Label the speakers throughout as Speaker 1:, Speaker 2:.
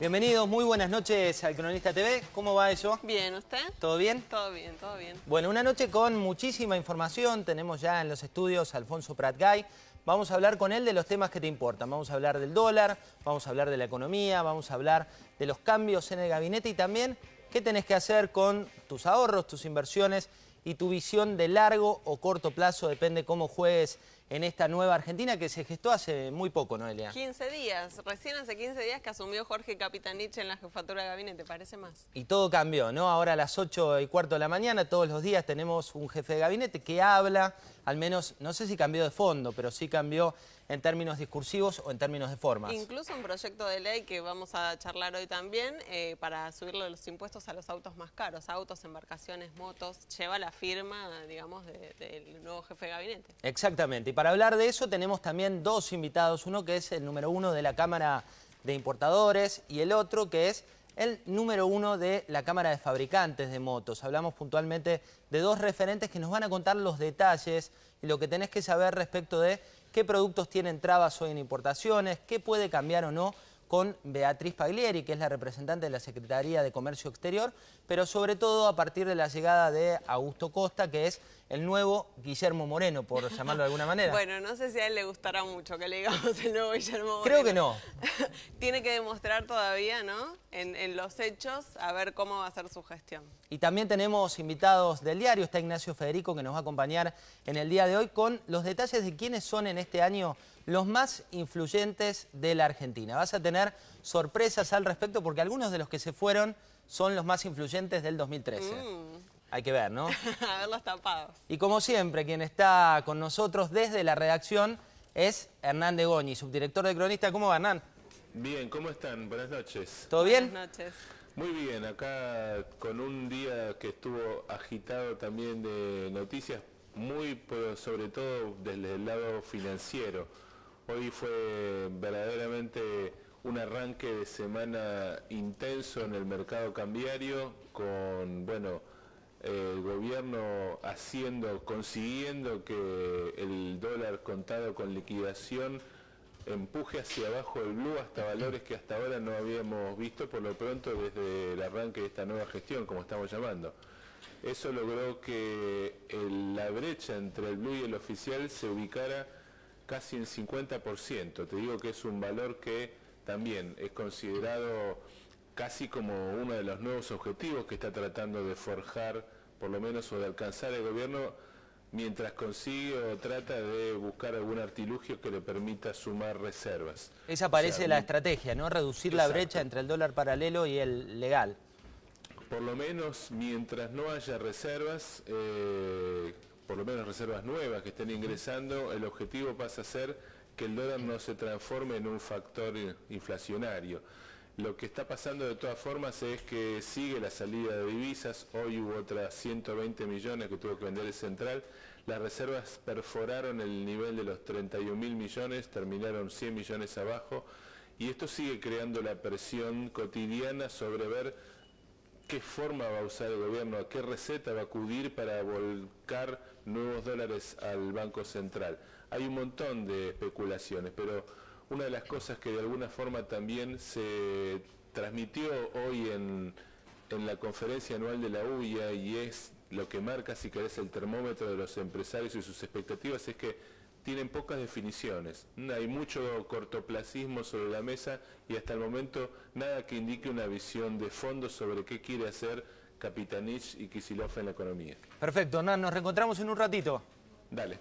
Speaker 1: Bienvenidos, muy buenas noches al Cronista TV. ¿Cómo va eso?
Speaker 2: Bien, ¿usted? ¿Todo bien? Todo bien, todo bien.
Speaker 1: Bueno, una noche con muchísima información. Tenemos ya en los estudios a Alfonso Pratgay. Vamos a hablar con él de los temas que te importan. Vamos a hablar del dólar, vamos a hablar de la economía, vamos a hablar de los cambios en el gabinete y también qué tenés que hacer con tus ahorros, tus inversiones y tu visión de largo o corto plazo, depende cómo juegues en esta nueva Argentina que se gestó hace muy poco, Noelia.
Speaker 2: 15 días, recién hace 15 días que asumió Jorge Capitanich en la jefatura de gabinete, parece más.
Speaker 1: Y todo cambió, ¿no? Ahora a las 8 y cuarto de la mañana, todos los días tenemos un jefe de gabinete que habla, al menos, no sé si cambió de fondo, pero sí cambió en términos discursivos o en términos de formas. Incluso
Speaker 2: un proyecto de ley que vamos a charlar hoy también eh, para subir los impuestos a los autos más caros, autos, embarcaciones, motos, lleva la firma, digamos, del nuevo jefe de gabinete.
Speaker 1: Exactamente, y para hablar de eso tenemos también dos invitados, uno que es el número uno de la Cámara de Importadores y el otro que es el número uno de la Cámara de Fabricantes de Motos. Hablamos puntualmente de dos referentes que nos van a contar los detalles y lo que tenés que saber respecto de qué productos tienen trabas hoy en importaciones, qué puede cambiar o no con Beatriz Paglieri, que es la representante de la Secretaría de Comercio Exterior, pero sobre todo a partir de la llegada de Augusto Costa, que es el nuevo Guillermo Moreno, por llamarlo de alguna manera. bueno,
Speaker 2: no sé si a él le gustará mucho que le digamos el nuevo Guillermo Moreno. Creo que no. Tiene que demostrar todavía, ¿no? En, los hechos, a ver cómo va a ser su gestión.
Speaker 1: Y también tenemos invitados del diario, está Ignacio Federico, que nos va a acompañar en el día de hoy con los detalles de quiénes son en este año los más influyentes de la Argentina. Vas a tener sorpresas al respecto porque algunos de los que se fueron son los más influyentes del 2013. Mm. Hay que ver, ¿no?
Speaker 2: A ver tapados.
Speaker 1: Y como siempre, quien está con nosotros desde la redacción es Hernán de Goñi, subdirector de Cronista. ¿Cómo va, Hernán?
Speaker 3: Bien, ¿cómo están? Buenas noches. ¿Todo bien? Buenas noches. Muy bien, acá con un día que estuvo agitado también de noticias, muy sobre todo desde el lado financiero. Hoy fue verdaderamente un arranque de semana intenso en el mercado cambiario con, bueno, el gobierno haciendo, consiguiendo que el dólar contado con liquidación empuje hacia abajo el blue hasta valores que hasta ahora no habíamos visto por lo pronto desde el arranque de esta nueva gestión, como estamos llamando. Eso logró que la brecha entre el blue y el oficial se ubicara casi en 50%. Te digo que es un valor que también es considerado casi como uno de los nuevos objetivos que está tratando de forjar, por lo menos, o de alcanzar el gobierno, mientras consigue o trata de buscar algún artilugio que le permita sumar reservas. Esa parece la
Speaker 1: estrategia, ¿no? Reducir la brecha entre el dólar paralelo y el legal.
Speaker 3: Por lo menos, mientras no haya reservas, eh, por lo menos reservas nuevas que estén ingresando, el objetivo pasa a ser que el dólar no se transforme en un factor inflacionario. Lo que está pasando de todas formas es que sigue la salida de divisas, hoy hubo otras 120 millones que tuvo que vender el central, las reservas perforaron el nivel de los 31 mil millones, terminaron 100 millones abajo y esto sigue creando la presión cotidiana sobre ver qué forma va a usar el gobierno, a qué receta va a acudir para volcar nuevos dólares al Banco Central hay un montón de especulaciones, pero una de las cosas que de alguna forma también se transmitió hoy en, la conferencia anual de la UIA y es lo que marca, si querés, el termómetro de los empresarios y sus expectativas es que tienen pocas definiciones. Hay mucho cortoplacismo sobre la mesa y hasta el momento nada que indique una visión de fondo sobre qué quiere hacer Capitanich y Kisilov en la economía.
Speaker 1: Perfecto, Nan, nos reencontramos en un ratito. Dale.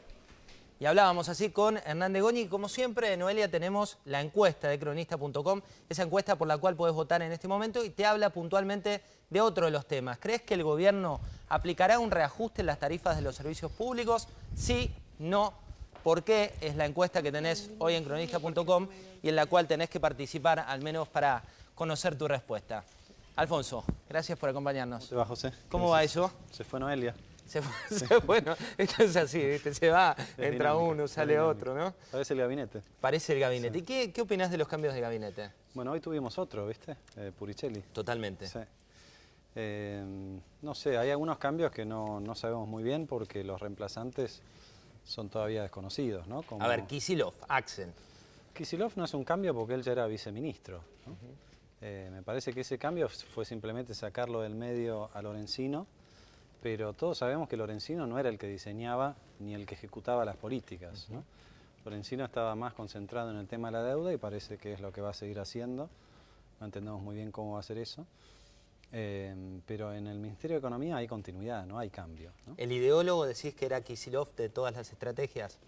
Speaker 1: Y hablábamos así con Hernán de Goñi. como siempre, Noelia, tenemos la encuesta de cronista.com, esa encuesta por la cual puedes votar en este momento y te habla puntualmente de otro de los temas. ¿Crees que el gobierno aplicará un reajuste en las tarifas de los servicios públicos? Sí, no. ¿Por qué? Es la encuesta que tenés hoy en cronista.com y en la cual tenés que participar al menos para conocer tu respuesta. Alfonso, gracias por acompañarnos. ¿Cómo va, José? ¿Cómo va eso? Se fue Noelia. Se fue, se, bueno, esto es así, ¿viste? se va, entra uno, sale otro, ¿no?
Speaker 4: Parece el gabinete.
Speaker 1: Parece el gabinete. ¿Y qué, opinás de los cambios de gabinete?
Speaker 4: Bueno, hoy tuvimos otro, ¿viste? Eh, Puricelli. Totalmente. Eh, no sé, hay algunos cambios que no, sabemos muy bien porque los reemplazantes son todavía desconocidos, ¿no? A ver,
Speaker 1: Kisilov, Axen.
Speaker 4: Kisilov no es un cambio porque él ya era viceministro. Eh, me parece que ese cambio fue simplemente sacarlo del medio a Lorenzino pero todos sabemos que Lorenzino no era el que diseñaba ni el que ejecutaba las políticas. Lorenzino estaba más concentrado en el tema de la deuda y parece que es lo que va a seguir haciendo. No entendemos muy bien cómo va a ser eso. Em, pero en el Ministerio de Economía hay continuidad, no hay cambio.
Speaker 1: ¿El ideólogo decís que era Kisilov de todas las estrategias?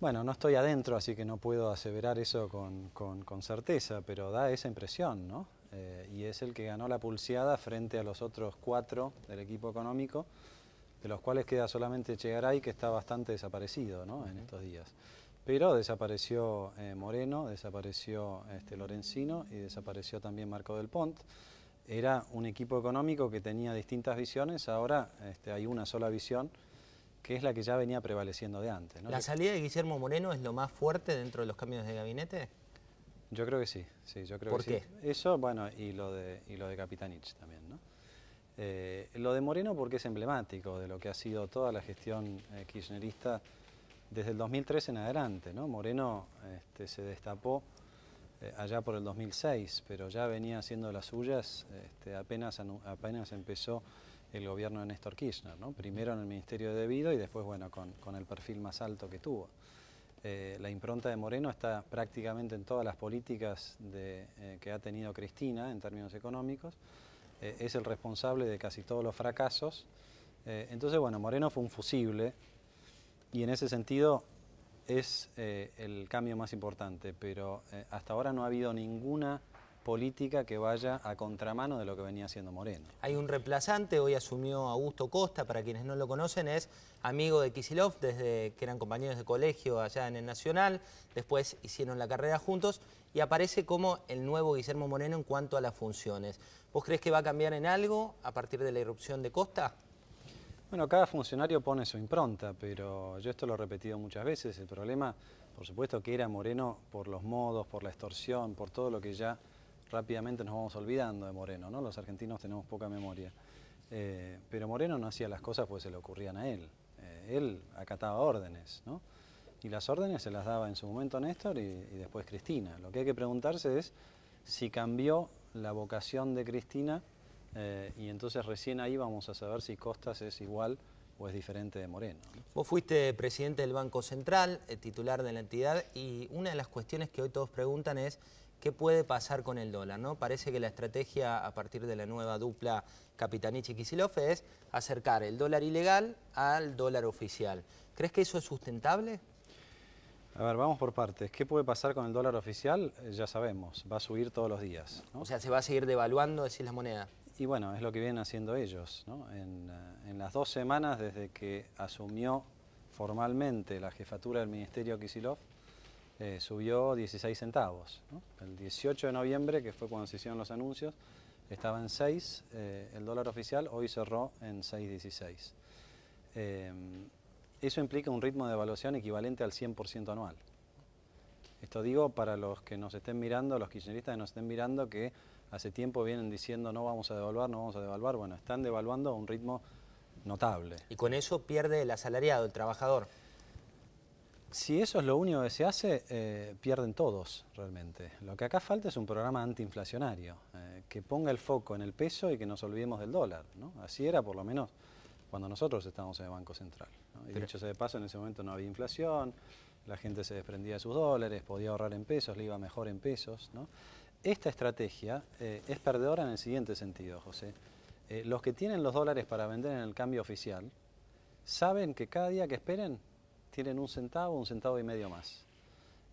Speaker 4: Bueno, no estoy adentro, así que no puedo aseverar eso con, con certeza, pero da esa impresión, ¿no? Eh, y es el que ganó la pulseada frente a los otros cuatro del equipo económico, de los cuales queda solamente Chegaray, que está bastante desaparecido en estos días. Pero desapareció eh, Moreno, desapareció este, Lorencino y desapareció también Marco del Pont. Era un equipo económico que tenía distintas visiones, ahora este, hay una sola visión que es la que ya venía prevaleciendo de antes. ¿La salida
Speaker 1: de Guillermo Moreno es lo más fuerte dentro de los cambios de gabinete?
Speaker 4: Yo creo que sí, sí, yo creo ¿Por que qué? Sí. Eso, bueno, y lo de, y lo de Capitanich también, ¿no? Eh, lo de Moreno porque es emblemático de lo que ha sido toda la gestión eh, kirchnerista desde el 2003 en adelante, ¿no? Moreno este, se destapó eh, allá por el 2006, pero ya venía haciendo las suyas, este, apenas, apenas empezó el gobierno de Néstor Kirchner, ¿no? Primero en el Ministerio de Debido y después, bueno, con el perfil más alto que tuvo. Eh, la impronta de Moreno está prácticamente en todas las políticas eh, que ha tenido Cristina en términos económicos. Eh, es el responsable de casi todos los fracasos. entonces, bueno, Moreno fue un fusible y en ese sentido es el cambio más importante, pero hasta ahora no ha habido ninguna política que vaya a contramano de lo que venía haciendo Moreno.
Speaker 1: Hay un reemplazante, hoy asumió Augusto Costa, para quienes no lo conocen, es amigo de Kisilov desde que eran compañeros de colegio allá en el Nacional, después hicieron la carrera juntos y aparece como el nuevo Guillermo Moreno en cuanto a las funciones. ¿Vos crees que va a cambiar en algo a partir de la irrupción de Costa? Bueno, cada funcionario pone su impronta,
Speaker 4: pero yo esto lo he repetido muchas veces. El problema, por supuesto, que era Moreno por los modos, por la extorsión, por todo lo que ya rápidamente nos vamos olvidando de Moreno, ¿no? Los argentinos tenemos poca memoria. Eh, pero Moreno no hacía las cosas porque se le ocurrían a él. Eh, él acataba órdenes, ¿no? Y las órdenes se las daba en su momento Néstor y, y después Cristina. Lo que hay que preguntarse es si cambió la vocación de Cristina eh, y entonces recién ahí vamos a saber si Costas es igual o es diferente de Moreno. Vos
Speaker 1: fuiste presidente del Banco Central, titular de la entidad, y una de las cuestiones que hoy todos preguntan es qué puede pasar con el dólar. ¿no? Parece que la estrategia a partir de la nueva dupla Capitanich y Kisilov es acercar el dólar ilegal al dólar oficial. ¿Crees que eso es sustentable? A ver, vamos por partes. ¿Qué puede pasar con el dólar
Speaker 4: oficial? Eh, ya sabemos, va a subir todos los días.
Speaker 1: O sea, se va a seguir devaluando, decir las monedas.
Speaker 4: Y bueno, es lo que vienen haciendo ellos. En, eh, en, las dos semanas desde que asumió formalmente la jefatura del Ministerio Kisilov, eh, subió 16 centavos. El 18 de noviembre, que fue cuando se hicieron los anuncios, estaba en 6 eh, el dólar oficial, hoy cerró en 6.16. Eh, eso implica un ritmo de devaluación equivalente al 100% anual. Esto digo para los que nos estén mirando, los kirchneristas que nos estén mirando, que hace tiempo vienen diciendo no vamos a devaluar, no vamos a devaluar. Bueno, están devaluando a un ritmo notable. Y con eso pierde el asalariado, el trabajador si eso es lo único que se hace, eh, pierden todos realmente. Lo que acá falta es un programa antiinflacionario, eh, que ponga el foco en el peso y que nos olvidemos del dólar. Así era por lo menos cuando nosotros estábamos en el Banco Central. ¿no? Y de paso, en ese momento no había inflación, la gente se desprendía de sus dólares, podía ahorrar en pesos, le iba mejor en pesos. Esta estrategia eh, es perdedora en el siguiente sentido, José. los que tienen los dólares para vender en el cambio oficial, saben que cada día que esperen tienen un centavo, un centavo y medio más.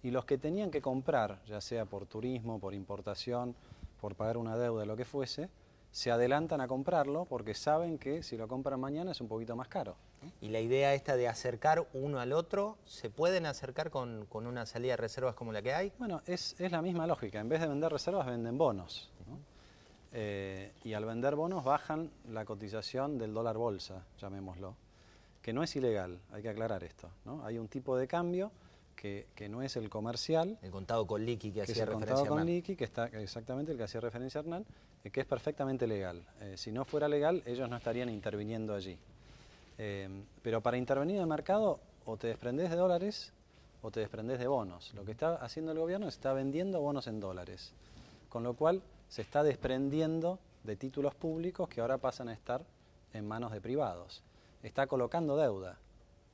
Speaker 4: Y los que tenían que comprar, ya sea por turismo, por importación, por pagar una deuda, lo que fuese, se adelantan a comprarlo porque saben que si lo compran mañana es un poquito más caro.
Speaker 1: Y la idea esta de acercar uno al otro, ¿se pueden acercar con, una salida de reservas como la que hay? Bueno, es,
Speaker 4: la misma lógica. En vez de vender reservas, venden bonos. Eh, y al vender bonos bajan la cotización del dólar bolsa, llamémoslo que no es ilegal, hay que aclarar esto. ¿no? Hay un tipo de cambio que, no es el comercial. El contado con liqui que, hacía el contado con que está exactamente el que hacía referencia Hernán, eh, que es perfectamente legal. Eh, si no fuera legal, ellos no estarían interviniendo allí. Eh, pero para intervenir en el mercado, o te desprendes de dólares o te desprendes de bonos. Lo que está haciendo el gobierno es está vendiendo bonos en dólares, con lo cual se está desprendiendo de títulos públicos que ahora pasan a estar en manos de privados está colocando deuda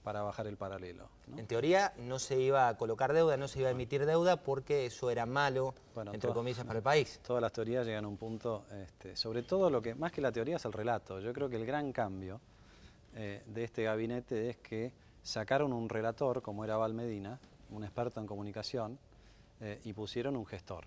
Speaker 4: para bajar el paralelo. En teoría no se iba a colocar
Speaker 1: deuda, no se iba a emitir deuda porque eso
Speaker 4: era malo, entre comillas, para el país. Todas las teorías llegan a un punto, este, sobre todo lo que más que la teoría es el relato. Yo creo que el gran cambio eh, de este gabinete es que sacaron un relator, como era Val Medina, un experto en comunicación, eh, y pusieron un gestor.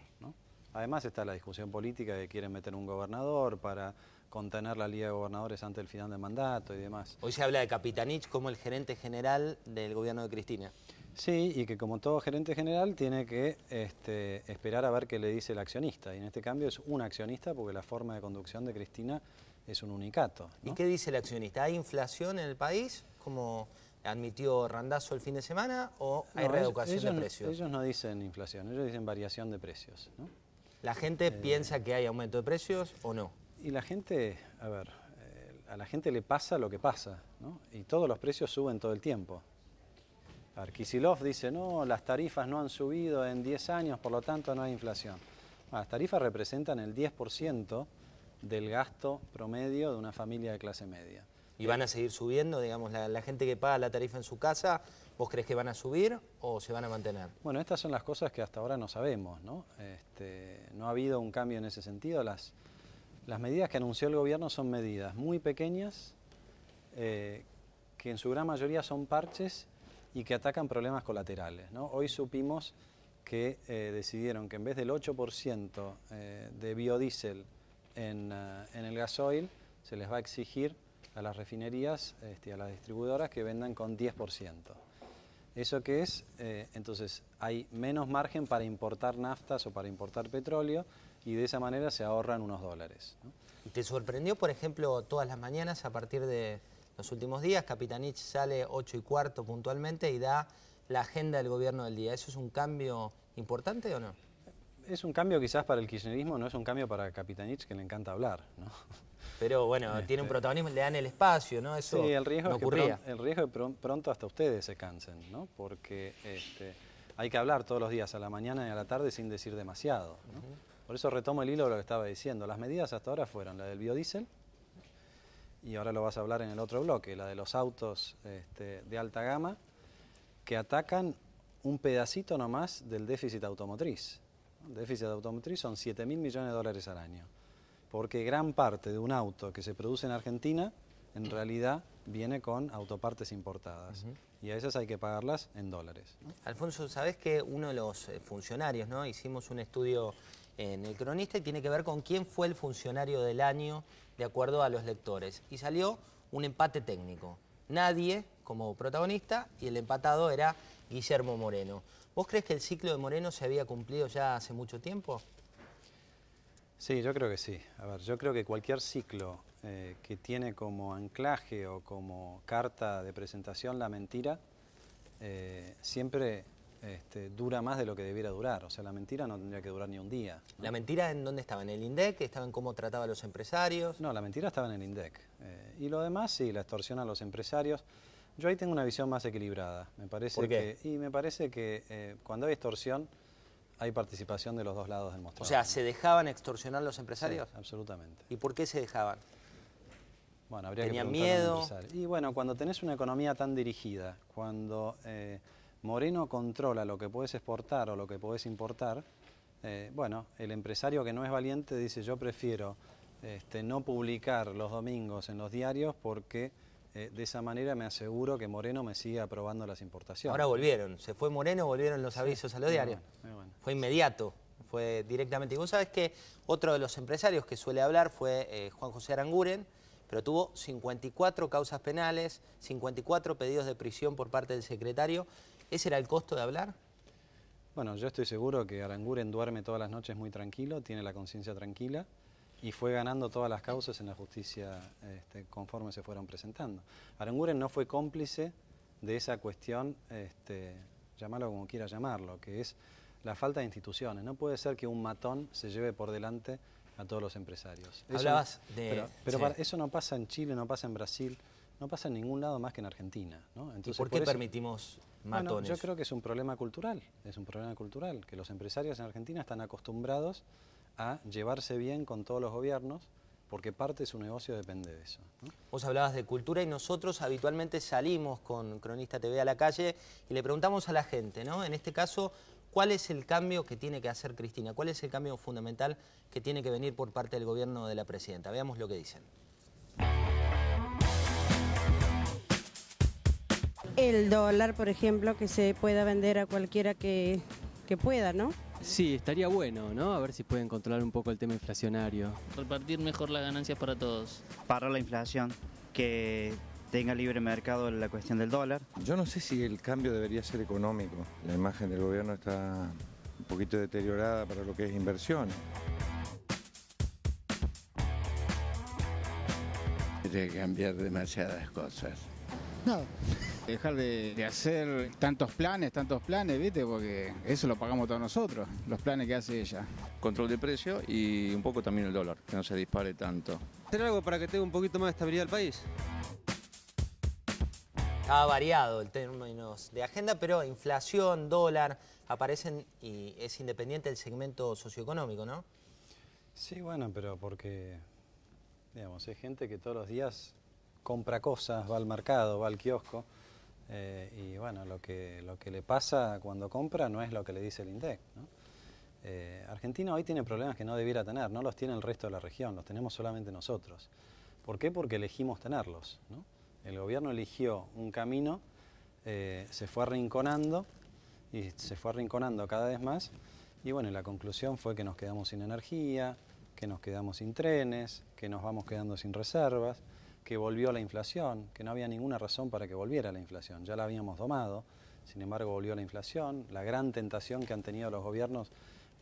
Speaker 4: Además está la discusión política de que quieren meter un gobernador para contener la Liga de Gobernadores ante el final del mandato y demás. Hoy se habla
Speaker 1: de Capitanich como el gerente general del gobierno de Cristina.
Speaker 4: Sí, y que como todo gerente general tiene que
Speaker 1: este,
Speaker 4: esperar a ver qué le dice el accionista. Y en este cambio es un accionista porque la forma de conducción de Cristina
Speaker 1: es un unicato. ¿Y qué dice el accionista? ¿Hay inflación en el país? Como admitió Randazo el fin de semana o hay reeducación de precios?
Speaker 4: Ellos no dicen inflación, ellos dicen variación de precios. ¿La gente eh, piensa que hay aumento de precios o no? Y la gente, a ver, eh, a la gente le pasa lo que pasa, ¿no? Y todos los precios suben todo el tiempo. Arkisilov dice, no, las tarifas no han subido en 10 años, por lo tanto no hay inflación. Ah, las tarifas representan el 10% del gasto promedio de una familia de clase media. ¿Y van a seguir subiendo? Digamos, la, gente que paga la tarifa en su
Speaker 1: casa, ¿vos crees que van a subir o se van a mantener?
Speaker 4: Bueno, estas son las cosas que hasta ahora no sabemos, ¿no? Este, no ha habido un cambio en ese sentido. Las, las medidas que anunció el gobierno son medidas muy pequeñas, eh, que en su gran mayoría son parches y que atacan problemas colaterales. Hoy supimos que eh, decidieron que en vez del 8% eh, de biodiesel en, el gasoil, se les va a exigir a las refinerías, y este, a las distribuidoras, que vendan con 10%. ¿Eso qué es? entonces hay menos margen para importar
Speaker 1: naftas o para importar petróleo y de esa manera se ahorran unos dólares. te sorprendió, por ejemplo, todas las mañanas a partir de los últimos días? Capitanich sale 8 y cuarto puntualmente y da la agenda del gobierno del día. ¿Eso es un cambio importante o no?
Speaker 4: Es un cambio quizás para el kirchnerismo, no es un cambio para Capitanich, que le encanta hablar.
Speaker 1: Pero bueno, este tiene un protagonismo, le dan el espacio, ¿no? sí, el riesgo es
Speaker 4: Que pronto, hasta ustedes se cansen, ¿no? Porque este, hay que hablar todos los días, a la mañana y a la tarde, sin decir demasiado. ¿no? Por eso retomo el hilo de lo que estaba diciendo. Las medidas hasta ahora fueron la del biodiesel, y ahora lo vas a hablar en el otro bloque, la de los autos este, de alta gama, que atacan un pedacito nomás del déficit automotriz. El déficit automotriz son 7 mil millones de dólares al año, porque gran parte de un auto que se produce en Argentina en realidad viene con autopartes importadas.
Speaker 1: Y a esas hay que pagarlas en dólares. Alfonso, sabes que uno de los eh, funcionarios, ¿no? Hicimos un estudio en el cronista tiene que ver con quién fue el funcionario del año de acuerdo a los lectores. Y salió un empate técnico. Nadie como protagonista y el empatado era Guillermo Moreno. ¿Vos crees que el ciclo de Moreno se había cumplido ya hace mucho tiempo?
Speaker 4: Sí, yo creo que sí. A ver, yo creo que cualquier ciclo eh, que tiene como anclaje o como carta de presentación la mentira, eh, siempre este, dura más de lo que debiera durar. O sea, la mentira no tendría que durar ni un día. ¿La mentira en dónde estaba? ¿En el INDEC? ¿Estaba en cómo trataba a los empresarios? No, la mentira estaba en el INDEC. Eh, y lo demás, sí, la extorsión a los empresarios. Yo ahí tengo una visión más equilibrada. Me parece Que, y me parece que eh, cuando hay extorsión, hay participación
Speaker 1: de los dos lados del mostrador. O sea, ¿se dejaban extorsionar los empresarios? absolutamente. ¿Y por qué se dejaban? Bueno, habría que miedo? A
Speaker 4: Y bueno, cuando tenés una economía tan dirigida, cuando... Eh, Moreno controla lo que puedes exportar o lo que puedes importar, eh, bueno, el empresario que no es valiente dice yo prefiero este, no publicar los domingos en los diarios porque eh, de esa manera me aseguro que Moreno me sigue aprobando las importaciones.
Speaker 1: Ahora volvieron, se fue Moreno, volvieron los avisos a los diarios. Fue inmediato, fue directamente. Y vos sabés que otro de los empresarios que suele hablar fue eh, Juan José Aranguren, pero tuvo 54 causas penales, 54 pedidos de prisión por parte del secretario ¿Ese era el costo de hablar?
Speaker 4: Bueno, yo estoy seguro que Aranguren duerme todas las noches muy tranquilo, tiene la conciencia tranquila y fue ganando todas las causas en la justicia este, conforme se fueron presentando. Aranguren no fue cómplice de esa cuestión, este, llamarlo como quiera llamarlo, que es la falta de instituciones. No puede ser que un matón se lleve por delante a todos los empresarios. Hablabas de... Pero, eso no pasa en Chile, no pasa en Brasil no pasa en ningún lado más que en Argentina. ¿no?
Speaker 1: Entonces, ¿Y ¿Por qué permitimos matones? yo
Speaker 4: creo que es un problema cultural, es un problema cultural, que los empresarios en Argentina están acostumbrados a llevarse bien con todos los gobiernos, porque parte de su
Speaker 1: negocio depende de eso. Vos hablabas de cultura y nosotros habitualmente salimos con Cronista TV a la calle y le preguntamos a la gente, ¿no? En este caso, ¿cuál es el cambio que tiene que hacer Cristina? ¿Cuál es el cambio fundamental que tiene que venir por parte del gobierno de la presidenta? Veamos lo que dicen.
Speaker 2: el dólar, por ejemplo, que se pueda vender a cualquiera que, pueda, ¿no? Sí, estaría bueno, ¿no? A ver si pueden controlar un poco el tema inflacionario. Repartir mejor las ganancias para todos. Para la inflación, que tenga libre mercado la cuestión del dólar. Yo no
Speaker 5: sé si el cambio debería ser económico. La imagen del gobierno está un poquito deteriorada para lo que es inversión. Tiene que cambiar demasiadas cosas nada. Dejar de, hacer tantos planes, tantos planes, ¿viste? Porque eso lo pagamos todos nosotros, los planes que hace ella.
Speaker 6: Control de precio y un poco también el dólar, que no se dispare tanto.
Speaker 5: ¿Hacer algo
Speaker 1: para que tenga un poquito más de estabilidad el país? Ha variado el término de agenda, pero inflación, dólar, aparecen y es independiente del segmento socioeconómico, ¿no?
Speaker 4: Sí, bueno, pero porque, digamos, hay gente que todos los días compra cosas, va al mercado, va al kiosco. Eh, y bueno, lo que, lo que le pasa cuando compra no es lo que le dice el INDEC. Eh, Argentina hoy tiene problemas que no debiera tener, no los tiene el resto de la región, los tenemos solamente nosotros. ¿Por qué? Porque elegimos tenerlos. El gobierno eligió un camino, eh, se fue arrinconando y se fue arrinconando cada vez más. Y bueno, la conclusión fue que nos quedamos sin energía, que nos quedamos sin trenes, que nos vamos quedando sin reservas que volvió la inflación, que no había ninguna razón para que volviera la inflación, ya la habíamos domado, sin embargo volvió la inflación, la gran tentación que han tenido los gobiernos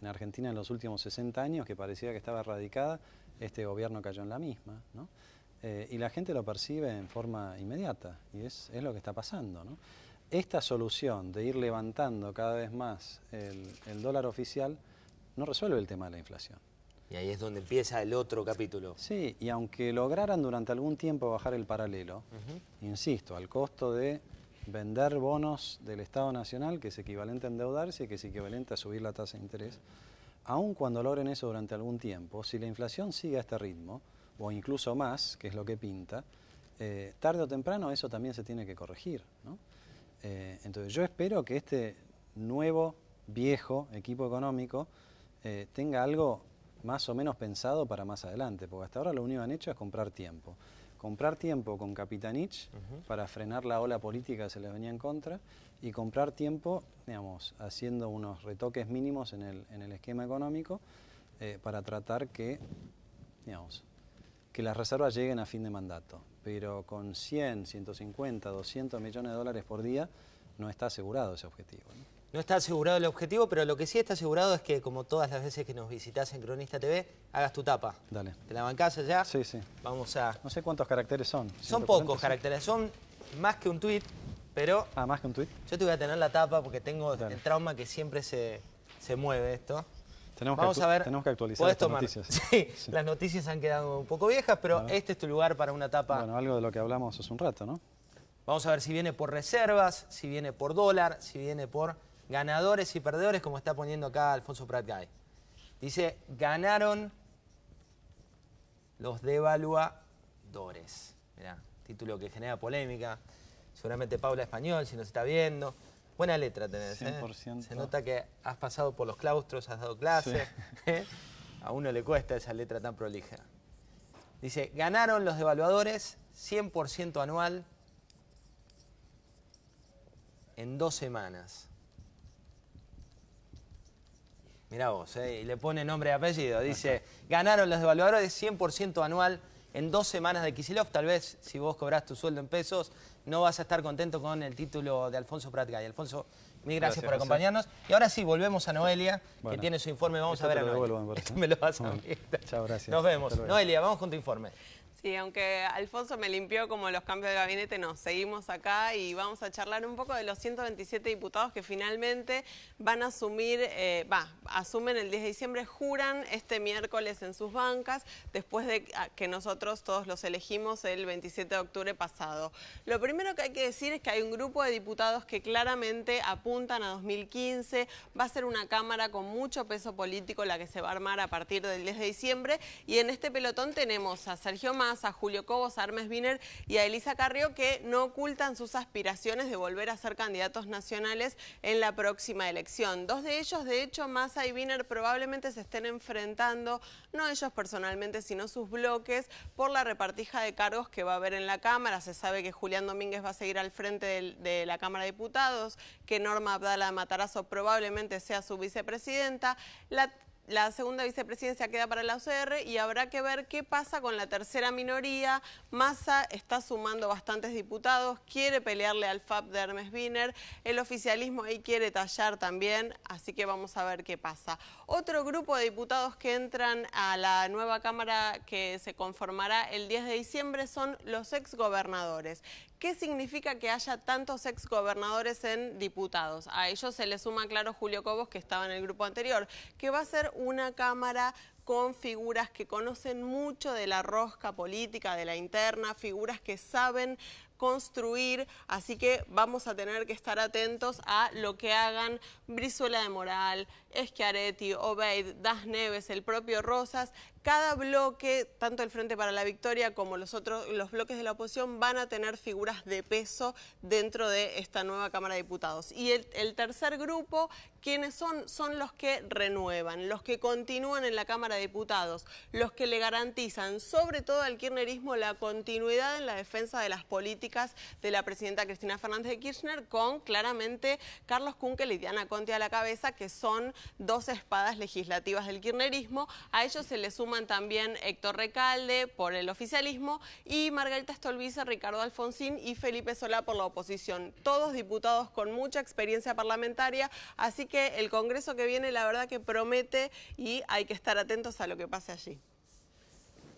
Speaker 4: en Argentina en los últimos 60 años, que parecía que estaba erradicada, este gobierno cayó en la misma. Eh, y la gente lo percibe en forma inmediata, y es, lo que está pasando. Esta solución de ir levantando cada vez más el dólar oficial no resuelve el tema de la inflación.
Speaker 1: Y ahí es donde empieza el otro capítulo.
Speaker 4: Sí, y aunque lograran durante algún tiempo bajar el paralelo, insisto, al costo de vender bonos del Estado Nacional, que es equivalente a endeudarse y que es equivalente a subir la tasa de interés, aun cuando logren eso durante algún tiempo, si la inflación sigue a este ritmo, o incluso más, que es lo que pinta, eh, tarde o temprano eso también se tiene que corregir. Eh, entonces yo espero que este nuevo, viejo equipo económico eh, tenga algo más o menos pensado para más adelante, porque hasta ahora lo único que han hecho es comprar tiempo. Comprar tiempo con Capitanich para frenar la ola política que se les venía en contra y comprar tiempo, digamos, haciendo unos retoques mínimos en el, en el esquema económico eh, para tratar que, digamos, que las reservas lleguen a fin de mandato. Pero con 100, 150, 200 millones de dólares por día no está asegurado ese objetivo.
Speaker 1: No está asegurado el objetivo, pero lo que sí está asegurado es que, como todas las veces que nos visitas en Cronista TV, hagas tu tapa. Dale. ¿Te la bancás allá? Sí, sí. Vamos a... No sé cuántos caracteres son. Son pocos caracteres. Son más que un tweet, pero... Ah, más que un tweet? Yo te voy a tener la tapa porque tengo el trauma que siempre se, mueve esto.
Speaker 4: Tenemos que tenemos que actualizar estas noticias.
Speaker 1: Sí, las noticias han quedado un poco viejas, pero este es tu lugar para una tapa. Bueno,
Speaker 4: algo de lo que hablamos hace un rato, ¿no?
Speaker 1: Vamos a ver si viene por reservas, si viene por dólar, si viene por ganadores y perdedores, como está poniendo acá Alfonso Pratgay. Dice, ganaron los devaluadores. Mirá, título que genera polémica. Seguramente Paula Español, si nos está viendo. Buena letra tenés. 100%. ¿eh? Se nota que has pasado por los claustros, has dado clases. ¿eh? A uno le cuesta esa letra tan prolija. Dice, ganaron los devaluadores 100% anual en dos semanas. Mirá vos, eh, y le pone nombre y apellido. Dice, ganaron los devaluadores 100% anual en dos semanas de Kisilov. Tal vez si vos cobrás tu sueldo en pesos, no vas a estar contento con el título de Alfonso y Alfonso, mil gracias, por acompañarnos. Y ahora sí, volvemos a Noelia, que tiene su informe. Vamos a ver a Noelia. me, lo vas a Chao, gracias. Nos vemos. Noelia, vamos con tu informe.
Speaker 2: Sí, aunque Alfonso me limpió como los cambios de gabinete, no, seguimos acá y vamos a charlar un poco de los 127 diputados que finalmente van a asumir, eh, va, asumen el 10 de diciembre, juran este miércoles en sus bancas, después de que ah, nosotros todos los elegimos el 27 de octubre pasado. Lo primero que hay que decir es que hay un grupo de diputados que claramente apuntan a 2015, va a ser una Cámara con mucho peso político la que se va a armar a partir del 10 de diciembre y en este pelotón tenemos a Sergio Mar a Julio Cobos, a Hermes Biner y a Elisa Carrió, que no ocultan sus aspiraciones de volver a ser candidatos nacionales en la próxima elección. Dos de ellos, de hecho, Massa y Biner probablemente se estén enfrentando, no ellos personalmente, sino sus bloques, por la repartija de cargos que va a haber en la Cámara. Se sabe que Julián Domínguez va a seguir al frente de la Cámara de Diputados, que Norma Abdala Matarazo probablemente sea su vicepresidenta. La la segunda vicepresidencia queda para la OCR y habrá que ver qué pasa con la tercera minoría. Massa está sumando bastantes diputados, quiere pelearle al FAP de Hermes Biner, el oficialismo ahí quiere tallar también, así que vamos a ver qué pasa. Otro grupo de diputados que entran a la nueva Cámara que se conformará el 10 de diciembre son los exgobernadores ¿Qué significa que haya tantos exgobernadores en diputados? A ellos se le suma, claro, Julio Cobos, que estaba en el grupo anterior, que va a ser una Cámara con figuras que conocen mucho de la rosca política, de la interna, figuras que saben construir, así que vamos a tener que estar atentos a lo que hagan Brizuela de Moral, Eschiaretti, Obeid, Das Neves, el propio Rosas, cada bloque, tanto el Frente para la Victoria como los otros, los bloques de la oposición, van a tener figuras de peso dentro de esta nueva Cámara de Diputados. Y el, tercer grupo, ¿quiénes son? Son los que renuevan, los que continúan en la Cámara de Diputados, los que le garantizan, sobre todo al kirchnerismo, la continuidad en la defensa de las políticas de la presidenta Cristina Fernández de Kirchner, con claramente Carlos Kunkel y Diana Conte a la cabeza, que son dos espadas legislativas del kirchnerismo. A ellos se les suma también Héctor Recalde por el oficialismo y Margarita Stolbizer, Ricardo Alfonsín y Felipe Solá por la oposición. Todos diputados con mucha experiencia parlamentaria, así que el Congreso que viene la verdad que promete y hay que estar atentos a lo que pase allí.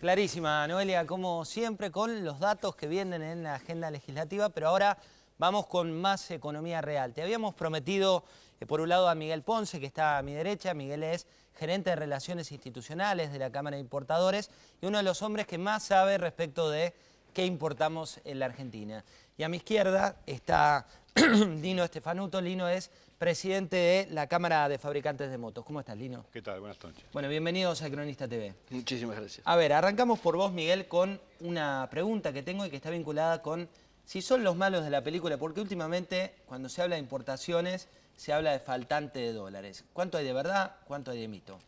Speaker 1: Clarísima, Noelia, como siempre, con los datos que vienen en la agenda legislativa, pero ahora vamos con más economía real. Te habíamos prometido, eh, por un lado, a Miguel Ponce, que está a mi derecha. Miguel es gerente de Relaciones Institucionales de la Cámara de Importadores y uno de los hombres que más sabe respecto de qué importamos en la Argentina. Y a mi izquierda está Lino Estefanuto. Lino es presidente de la Cámara de Fabricantes de Motos. ¿Cómo estás, Lino? ¿Qué
Speaker 5: tal?
Speaker 6: Buenas noches.
Speaker 1: Bueno, bienvenidos a Cronista TV.
Speaker 6: Muchísimas gracias.
Speaker 1: A ver, arrancamos por vos, Miguel, con una pregunta que tengo y que está vinculada con si son los malos de la película, porque últimamente cuando se habla de importaciones se habla de faltante de dólares. ¿Cuánto hay de verdad? ¿Cuánto hay de mito?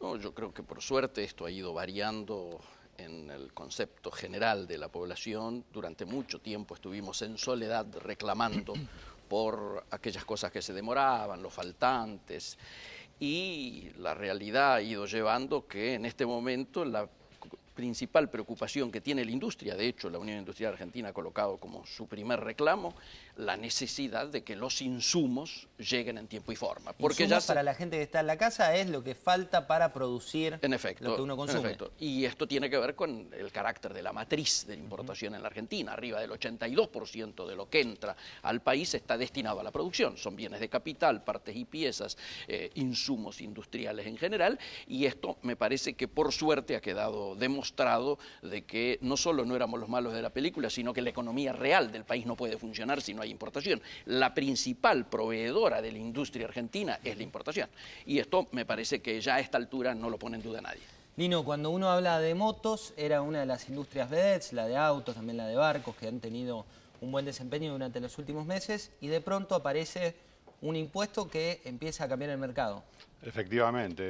Speaker 6: No, yo creo que por suerte esto ha ido variando en el concepto general de la población. Durante mucho tiempo estuvimos en soledad reclamando por aquellas cosas que se demoraban, los faltantes, y la realidad ha ido llevando que en este momento la principal preocupación que tiene la industria, de hecho la Unión Industrial Argentina ha colocado como su primer reclamo la necesidad de que los insumos lleguen en tiempo y forma. Porque ya para
Speaker 1: la gente que está en la casa es lo que falta para producir lo que uno consume.
Speaker 6: Y esto tiene que ver con el carácter de la matriz de importación en la Argentina. Arriba del 82% de lo que entra al país está destinado a la producción. Son bienes de capital, partes y piezas, eh, insumos industriales en general. Y esto me parece que por suerte ha quedado demostrado demostrado de que no solo no éramos los malos de la película, sino que la economía real del país no puede funcionar si no hay importación. La principal proveedora de la industria argentina es la importación. Y esto me parece que ya a esta altura no lo pone en duda nadie.
Speaker 1: Nino, cuando uno habla de motos, era una de las industrias vedettes, la de autos, también la de barcos, que han tenido un buen desempeño durante los últimos meses, y de pronto aparece un impuesto que empieza a cambiar el mercado.
Speaker 5: Efectivamente.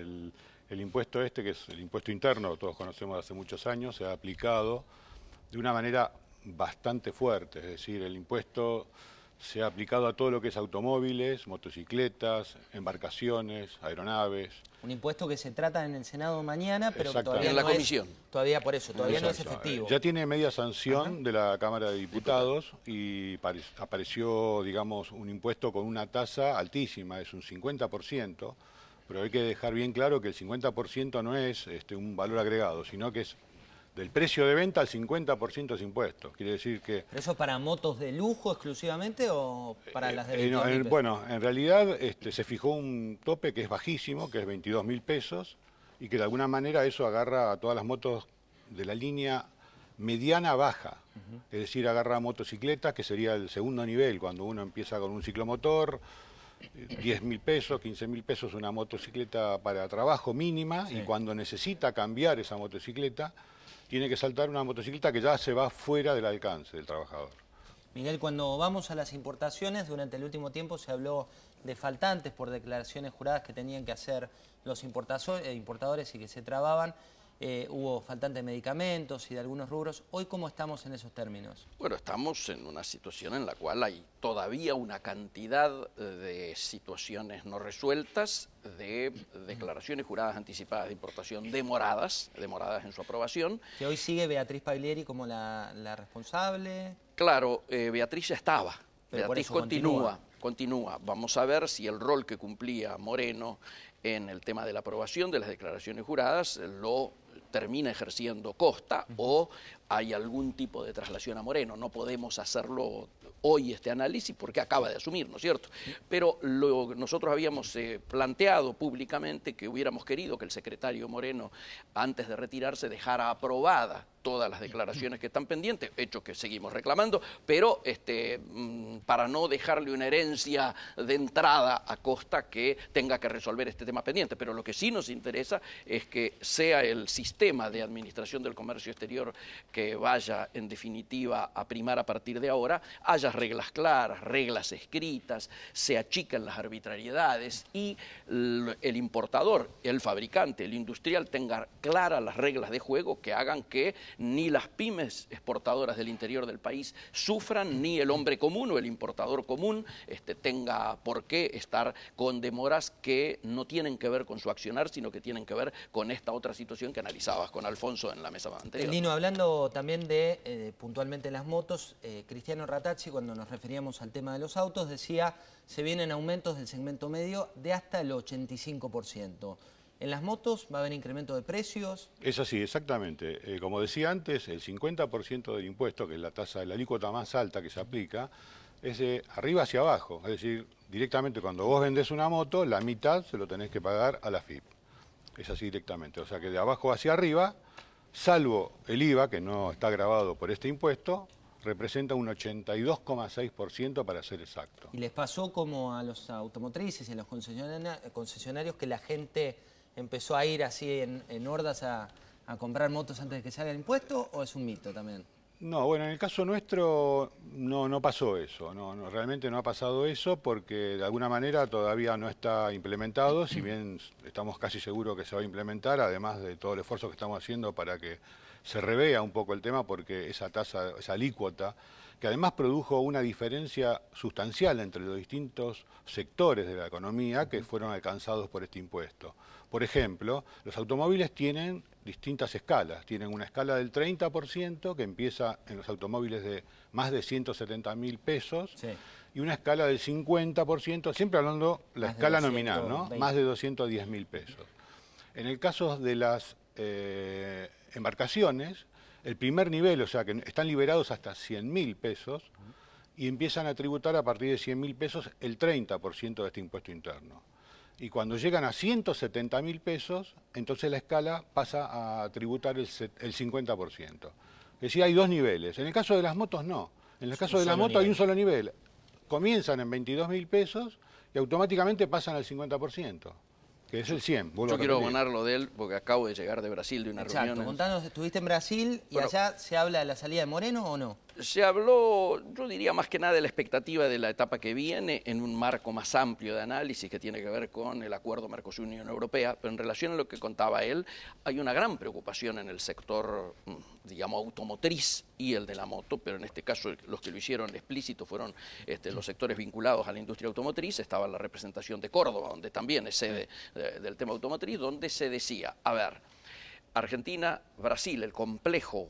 Speaker 5: El el impuesto este, que es el impuesto interno, todos conocemos hace muchos años, se ha aplicado de una manera bastante fuerte, es decir, el impuesto se ha aplicado a todo lo que es automóviles, motocicletas, embarcaciones, aeronaves.
Speaker 1: Un impuesto que se trata en el Senado mañana, pero todavía en la no comisión. Es, todavía por eso, todavía no es efectivo.
Speaker 5: Ya tiene media sanción de la Cámara de Diputados y apareció, digamos, un impuesto con una tasa altísima, es un 50%, pero hay que dejar bien claro que el 50% no es este, un valor agregado, sino que es del precio de venta al 50% es impuesto. Quiere decir que...
Speaker 1: ¿Pero eso para motos de lujo exclusivamente o para eh, las de eh, Bueno,
Speaker 5: en realidad este, se fijó un tope que es bajísimo, que es 22 mil pesos, y que de alguna manera eso agarra a todas las motos de la línea mediana baja, es decir, agarra motocicletas, que sería el segundo nivel, cuando uno empieza con un ciclomotor, 10 mil pesos, 15 mil pesos una motocicleta para trabajo mínima y cuando necesita cambiar esa motocicleta, tiene que saltar una motocicleta que ya se va fuera del alcance del trabajador. Miguel, cuando vamos a las importaciones,
Speaker 1: durante el último tiempo se habló de faltantes por declaraciones juradas que tenían que hacer los eh, importadores y que se trababan. Eh, hubo faltante de medicamentos y de algunos rubros. ¿Hoy cómo estamos en esos términos?
Speaker 6: Bueno, estamos en una situación en la cual hay todavía una cantidad eh, de situaciones no resueltas, de declaraciones juradas anticipadas de importación demoradas, demoradas en su aprobación. Que hoy sigue Beatriz
Speaker 1: Paglieri como la, responsable.
Speaker 6: Claro, eh, Beatriz ya estaba. Beatriz continúa continúa. Vamos a ver si el rol que cumplía Moreno en el tema de la aprobación de las declaraciones juradas lo termina ejerciendo Costa o hay algún tipo de traslación a Moreno. No podemos hacerlo hoy este análisis porque acaba de asumir, ¿no es cierto? Pero nosotros habíamos eh, planteado públicamente que hubiéramos querido que el secretario Moreno, antes de retirarse, dejara aprobada todas las declaraciones que están pendientes, hecho que seguimos reclamando, pero este, mm, para no dejarle una herencia de entrada a costa que tenga que resolver este tema pendiente. Pero lo que sí nos interesa es que sea el sistema de administración del comercio exterior que vaya en definitiva a primar a partir de ahora, haya reglas claras, reglas escritas, se achican las arbitrariedades y el importador, el fabricante, el industrial tenga claras las reglas de juego que hagan que ni las pymes exportadoras del interior del país sufran, ni el hombre común o el importador común este, tenga por qué estar con demoras que no tienen que ver con su accionar, sino que tienen que ver con esta otra situación que analizabas con Alfonso en la mesa anterior. Lino,
Speaker 1: hablando también de, eh, puntualmente las motos, eh, Cristiano Ratazzi, cuando nos referíamos al tema de los autos, decía, se vienen aumentos del segmento medio de hasta el 85%. ¿En las motos va a haber incremento de precios?
Speaker 5: Es así, exactamente. Eh, como decía antes, el 50% del impuesto, que es la tasa, de la alícuota más alta que se aplica, es de arriba hacia abajo. Es decir, directamente cuando vos vendés una moto, la mitad se lo tenés que pagar a la FIP. Es así directamente. O sea que de abajo hacia arriba salvo el IVA, que no está grabado por este impuesto, representa un 82,6% para ser exacto.
Speaker 1: ¿Y les pasó como a los automotrices y a los concesionarios que la gente empezó a ir así en, hordas a, a comprar motos antes de que salga el impuesto o es un mito también?
Speaker 5: No, bueno, en el caso nuestro no, no pasó eso, no, realmente no ha pasado eso porque de alguna manera todavía no está implementado, si bien estamos casi seguros que se va a implementar, además de todo el esfuerzo que estamos haciendo para que se revea un poco el tema porque esa tasa, esa alícuota, que además produjo una diferencia sustancial entre los distintos sectores de la economía que fueron alcanzados por este impuesto. Por ejemplo, los automóviles tienen distintas escalas. Tienen una escala del 30% que empieza en los automóviles de más de 170 mil pesos y una escala del 50%, siempre hablando la escala nominal, ¿no? Más de 210 mil pesos. En el caso de las eh, embarcaciones, el primer nivel, o sea, que están liberados hasta 100 mil pesos y empiezan a tributar a partir de 100 mil pesos el 30% de este impuesto interno y cuando llegan a 170 mil pesos, entonces la escala pasa a tributar el, 50%. Es decir, hay dos niveles. En el caso de las motos, no. En el caso de la moto hay un solo nivel. Comienzan en 22 mil pesos y automáticamente pasan al 50%.
Speaker 6: Que es el 100. Yo quiero abonar lo de él porque acabo de llegar de Brasil de una reunión.
Speaker 5: estuviste en Brasil
Speaker 6: y allá se
Speaker 1: habla de la salida de Moreno o no?
Speaker 6: se habló, yo diría más que nada, de la expectativa de la etapa que viene en un marco más amplio de análisis que tiene que ver con el acuerdo Mercosur-Unión Europea, pero en relación a lo que contaba él, hay una gran preocupación en el sector, mm, digamos, automotriz y el de la moto, pero en este caso los que lo hicieron explícito fueron este, los sectores vinculados a la industria automotriz, estaba la representación de Córdoba, donde también es sede del tema automotriz, donde se decía, a ver, Argentina, Brasil, el complejo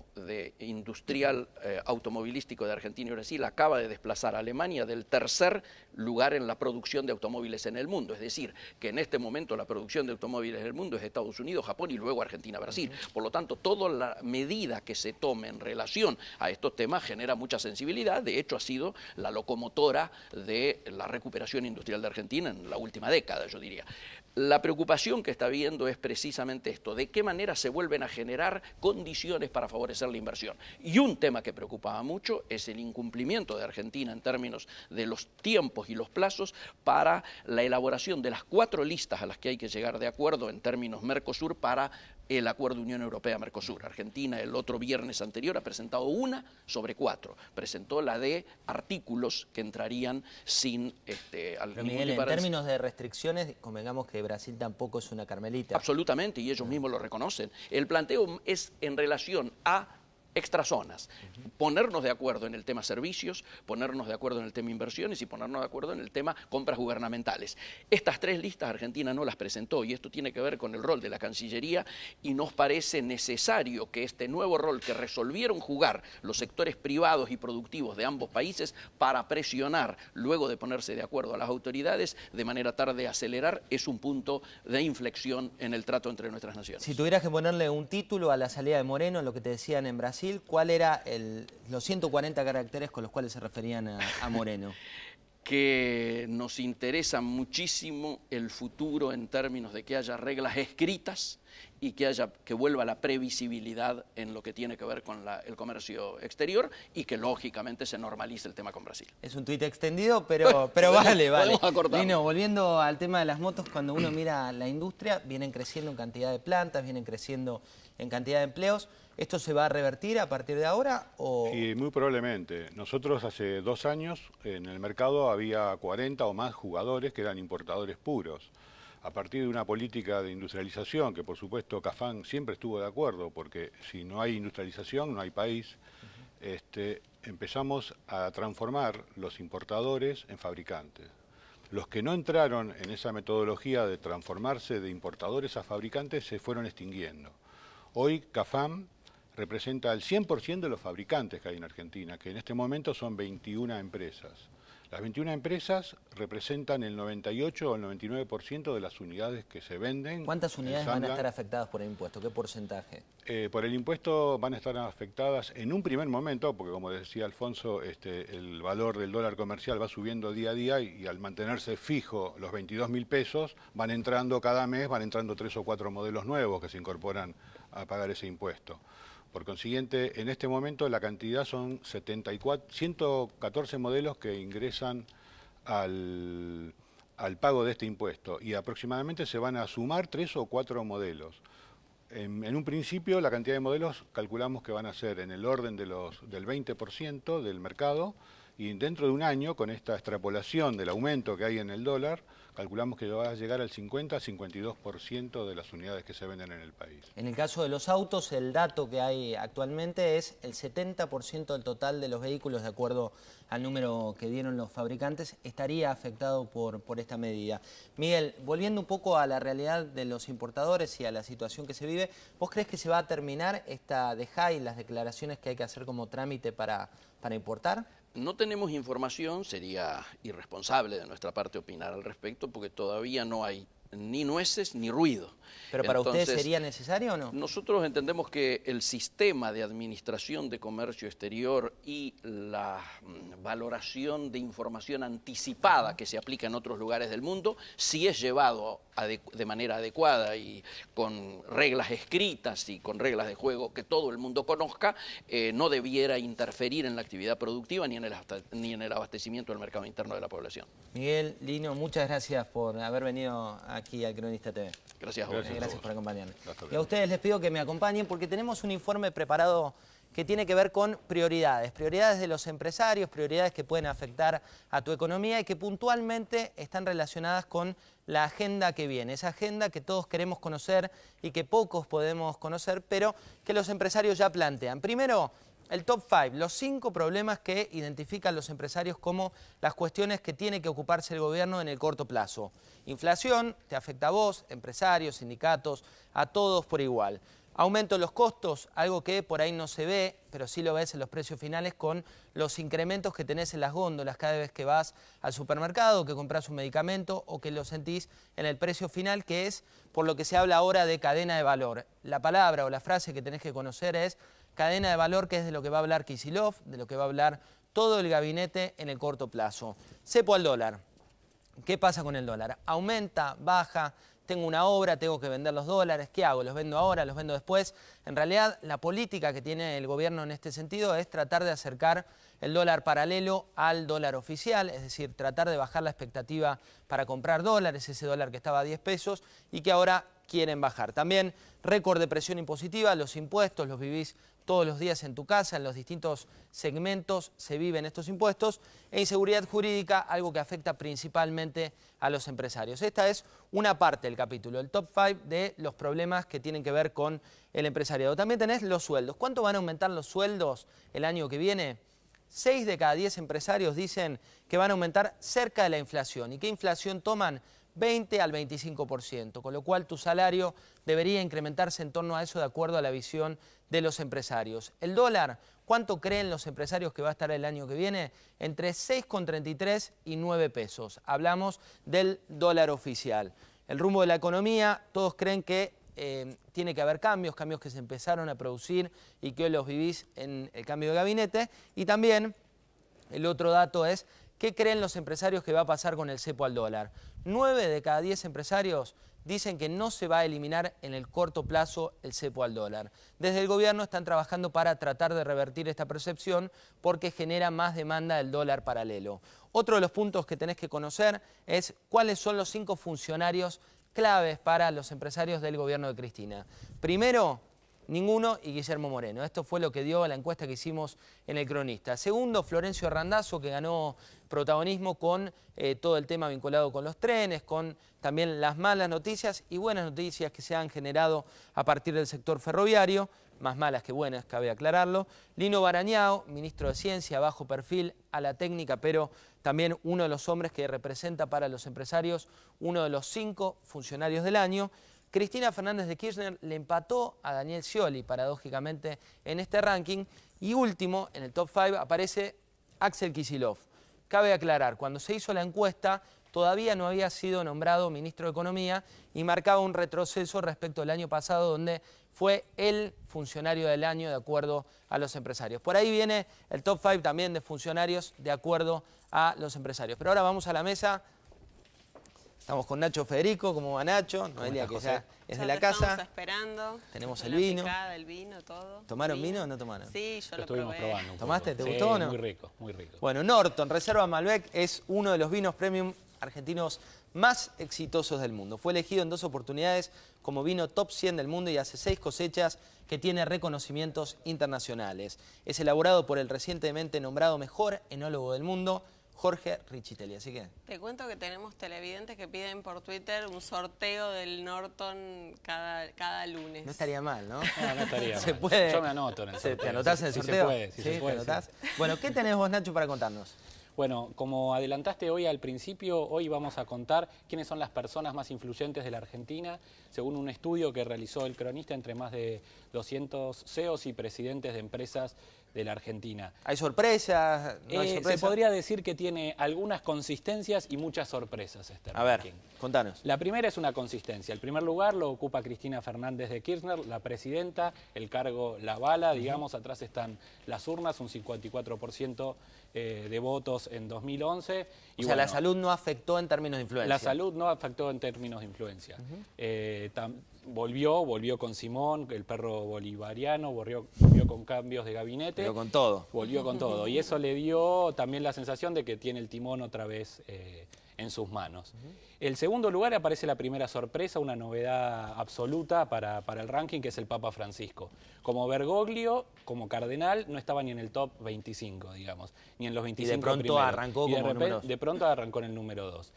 Speaker 6: industrial eh, automovilístico de Argentina y Brasil acaba de desplazar a Alemania del tercer lugar en la producción de automóviles en el mundo. Es decir, que en este momento la producción de automóviles en el mundo es Estados Unidos, Japón y luego Argentina, Brasil. Por lo tanto, toda la medida que se tome en relación a estos temas genera mucha sensibilidad. De hecho, ha sido la locomotora de la recuperación industrial de Argentina en la última década, yo diría. La preocupación que está viendo es precisamente esto, de qué manera se vuelven a generar condiciones para favorecer la inversión. Y un tema que preocupaba mucho es el incumplimiento de Argentina en términos de los tiempos y los plazos para la elaboración de las cuatro listas a las que hay que llegar de acuerdo en términos Mercosur para el acuerdo Unión Europea-Mercosur. Argentina el otro viernes anterior ha presentado una sobre cuatro. Presentó la de artículos que entrarían sin este, Pero Miguel, en términos
Speaker 1: de restricciones, convengamos que Brasil tampoco es una carmelita.
Speaker 6: Absolutamente, y ellos mismos lo reconocen. El planteo es en relación a Extra zonas. ponernos de acuerdo en el tema servicios, ponernos de acuerdo en el tema inversiones y ponernos de acuerdo en el tema compras gubernamentales. Estas tres listas Argentina no las presentó y esto tiene que ver con el rol de la Cancillería y nos parece necesario que este nuevo rol que resolvieron jugar los sectores privados y productivos de ambos países para presionar luego de ponerse de acuerdo a las autoridades de manera tarde acelerar es un punto de inflexión en el trato entre nuestras naciones. Si
Speaker 1: tuvieras que ponerle un título a la salida de Moreno, lo que te decían en Brasil, ¿cuál era los 140 caracteres con los cuales se referían a,
Speaker 6: Moreno? que nos interesa muchísimo el futuro en términos de que haya reglas escritas y que haya que vuelva la previsibilidad en lo que tiene que ver con el comercio exterior y que lógicamente se normalice el tema con Brasil. Es un tuit extendido, pero, pero vale, vale.
Speaker 1: volviendo al tema de las motos, cuando uno mira la industria, vienen creciendo en cantidad de plantas, vienen creciendo en cantidad de empleos. ¿Esto se va a revertir a partir de ahora?
Speaker 5: O... Sí, muy probablemente. Nosotros hace dos años en el mercado había 40 o más jugadores que eran importadores puros. A partir de una política de industrialización, que por supuesto Cafán siempre estuvo de acuerdo, porque si no hay industrialización no hay país, este, empezamos a transformar los importadores en fabricantes. Los que no entraron en esa metodología de transformarse de importadores a fabricantes se fueron extinguiendo. Hoy CAFAM representa el 100% de los fabricantes que hay en Argentina, que en este momento son 21 empresas. Las 21 empresas representan el 98 o el 99% de las unidades que se venden. ¿Cuántas unidades van a estar
Speaker 1: afectadas por el impuesto? ¿Qué porcentaje?
Speaker 5: Eh, por el impuesto van a estar afectadas en un primer momento, porque como decía Alfonso, este, el valor del dólar comercial va subiendo día a día y, al mantenerse fijo los 22 mil pesos, van entrando cada mes, van entrando tres o cuatro modelos nuevos que se incorporan a pagar ese impuesto. Por consiguiente, en este momento la cantidad son 114 modelos que ingresan al, pago de este impuesto y aproximadamente se van a sumar tres o cuatro modelos. En, un principio la cantidad de modelos calculamos que van a ser en el orden del 20% del mercado y dentro de un año, con esta extrapolación del aumento que hay en el dólar, calculamos que va a llegar al 50-52% de las unidades que se venden en el país.
Speaker 1: En el caso de los autos, el dato que hay actualmente es el 70% del total de los vehículos, de acuerdo al número que dieron los fabricantes, estaría afectado por, por esta medida. Miguel, volviendo un poco a la realidad de los importadores y a la situación que se vive, ¿vos crees que se va a terminar esta dejada y las declaraciones que hay que hacer como trámite para, para importar?
Speaker 6: No tenemos información, sería irresponsable de nuestra parte opinar al respecto porque todavía no hay ni nueces ni ruido. ¿Pero para ustedes sería
Speaker 1: necesario o no?
Speaker 6: Nosotros entendemos que el sistema de administración de comercio exterior y la mm, valoración de información anticipada que se aplica en otros lugares del mundo, si es llevado de manera adecuada y con reglas escritas y con reglas de juego que todo el mundo conozca, eh, no debiera interferir en la actividad productiva ni en, el, ni en el abastecimiento del mercado interno de la población.
Speaker 1: Miguel, Lino, muchas gracias por haber venido aquí al Cronista TV.
Speaker 6: Gracias Gracias, por
Speaker 1: acompañarnos. Y a ustedes les pido que me acompañen porque tenemos un informe preparado que tiene que ver con prioridades, prioridades de los empresarios, prioridades que pueden afectar a tu economía y que puntualmente están relacionadas con la agenda que viene, esa agenda que todos queremos conocer y que pocos podemos conocer, pero que los empresarios ya plantean. Primero, el top 5, los cinco problemas que identifican los empresarios como las cuestiones que tiene que ocuparse el gobierno en el corto plazo. Inflación, te afecta a vos, empresarios, sindicatos, a todos por igual. Aumento de los costos, algo que por ahí no se ve, pero sí lo ves en los precios finales con los incrementos que tenés en las góndolas cada vez que vas al supermercado, que compras un medicamento o que lo sentís en el precio final, que es por lo que se habla ahora de cadena de valor. La palabra o la frase que tenés que conocer es cadena de valor que es de lo que va a hablar Kisilov, de lo que va a hablar todo el gabinete en el corto plazo. Sepo al dólar. ¿Qué pasa con el dólar? ¿Aumenta? ¿Baja? tengo una obra, tengo que vender los dólares, ¿qué hago? ¿Los vendo ahora? ¿Los vendo después? En realidad, la política que tiene el gobierno en este sentido es tratar de acercar el dólar paralelo al dólar oficial, es decir, tratar de bajar la expectativa para comprar dólares, ese dólar que estaba a 10 pesos y que ahora quieren bajar. También récord de presión impositiva, los impuestos, los vivís todos los días en tu casa, en los distintos segmentos se viven estos impuestos, e inseguridad jurídica, algo que afecta principalmente a los empresarios. Esta es una parte del capítulo, el top 5 de los problemas que tienen que ver con el empresariado. También tenés los sueldos. ¿Cuánto van a aumentar los sueldos el año que viene? 6 de cada 10 empresarios dicen que van a aumentar cerca de la inflación. ¿Y qué inflación toman? 20 al 25%, con lo cual tu salario debería incrementarse en torno a eso de acuerdo a la visión de los empresarios. El dólar, ¿cuánto creen los empresarios que va a estar el año que viene? Entre 6,33 y 9 pesos. Hablamos del dólar oficial. El rumbo de la economía, todos creen que eh, tiene que haber cambios, cambios que se empezaron a producir y que hoy los vivís en el cambio de gabinete. Y también el otro dato es, ¿qué creen los empresarios que va a pasar con el cepo al dólar? 9 de cada 10 empresarios dicen que no se va a eliminar en el corto plazo el cepo al dólar. Desde el gobierno están trabajando para tratar de revertir esta percepción porque genera más demanda del dólar paralelo. Otro de los puntos que tenés que conocer es cuáles son los cinco funcionarios claves para los empresarios del gobierno de Cristina. Primero, ninguno y Guillermo Moreno. Esto fue lo que dio la encuesta que hicimos en El Cronista. Segundo, Florencio Randazzo, que ganó protagonismo con eh, todo el tema vinculado con los trenes, con también las malas noticias y buenas noticias que se han generado a partir del sector ferroviario, más malas que buenas, cabe aclararlo. Lino Barañao, ministro de Ciencia, bajo perfil a la técnica, pero también uno de los hombres que representa para los empresarios uno de los cinco funcionarios del año. Cristina Fernández de Kirchner le empató a Daniel Scioli, paradójicamente, en este ranking. Y último, en el top 5, aparece Axel Kisilov. Cabe aclarar, cuando se hizo la encuesta, todavía no había sido nombrado ministro de Economía y marcaba un retroceso respecto al año pasado, donde fue el funcionario del año de acuerdo a los empresarios. Por ahí viene el top 5 también de funcionarios de acuerdo a los empresarios. Pero ahora vamos a la mesa Estamos con Nacho Federico, ¿cómo va Nacho? Noelia, que ya es de la casa. Estamos
Speaker 2: esperando.
Speaker 1: Tenemos el vino. Picada,
Speaker 2: el vino, todo. ¿Tomaron vino, o no tomaron? Sí, yo lo, estuvimos probé.
Speaker 1: probando. ¿Tomaste? ¿Te gustó o no? Muy rico, muy rico. Bueno, Norton, Reserva Malbec, es uno de los vinos premium argentinos más exitosos del mundo. Fue elegido en dos oportunidades como vino top 100 del mundo y hace seis cosechas que tiene reconocimientos internacionales. Es elaborado por el recientemente nombrado mejor enólogo del mundo Jorge Richitelli. Así que.
Speaker 2: Te cuento que tenemos televidentes que piden por Twitter un sorteo del Norton cada, cada lunes. No estaría
Speaker 1: mal, ¿no? No, estaría se Yo me anoto en ¿Te anotás en el sorteo?
Speaker 7: se puede, se Bueno, ¿qué tenés vos, Nacho, para contarnos? Bueno, como adelantaste hoy al principio, hoy vamos a contar quiénes son las personas más influyentes de la Argentina, según un estudio que realizó el cronista entre más de 200 CEOs e y presidentes de empresas de la Argentina.
Speaker 1: ¿Hay sorpresas? Eh, se podría
Speaker 7: decir que tiene algunas consistencias y muchas sorpresas este A
Speaker 1: ver, contanos.
Speaker 7: La primera es una consistencia. El primer lugar lo ocupa Cristina Fernández de Kirchner, la presidenta, el cargo la bala, digamos, atrás están las urnas, un 54% eh, de votos en 2011. o sea, la salud
Speaker 1: no afectó en términos de influencia. La salud
Speaker 7: no afectó en términos de influencia. Eh, También volvió, volvió con Simón, el perro bolivariano, volvió, con cambios de gabinete. Volvió con todo. Volvió con todo. Y eso le dio también la sensación de que tiene el timón otra vez eh, en sus manos. El segundo lugar aparece la primera sorpresa, una novedad absoluta para, para, el ranking, que es el Papa Francisco. Como Bergoglio, como cardenal, no estaba ni en el top 25, digamos, ni en los 25 Y de pronto arrancó de De pronto arrancó en el número 2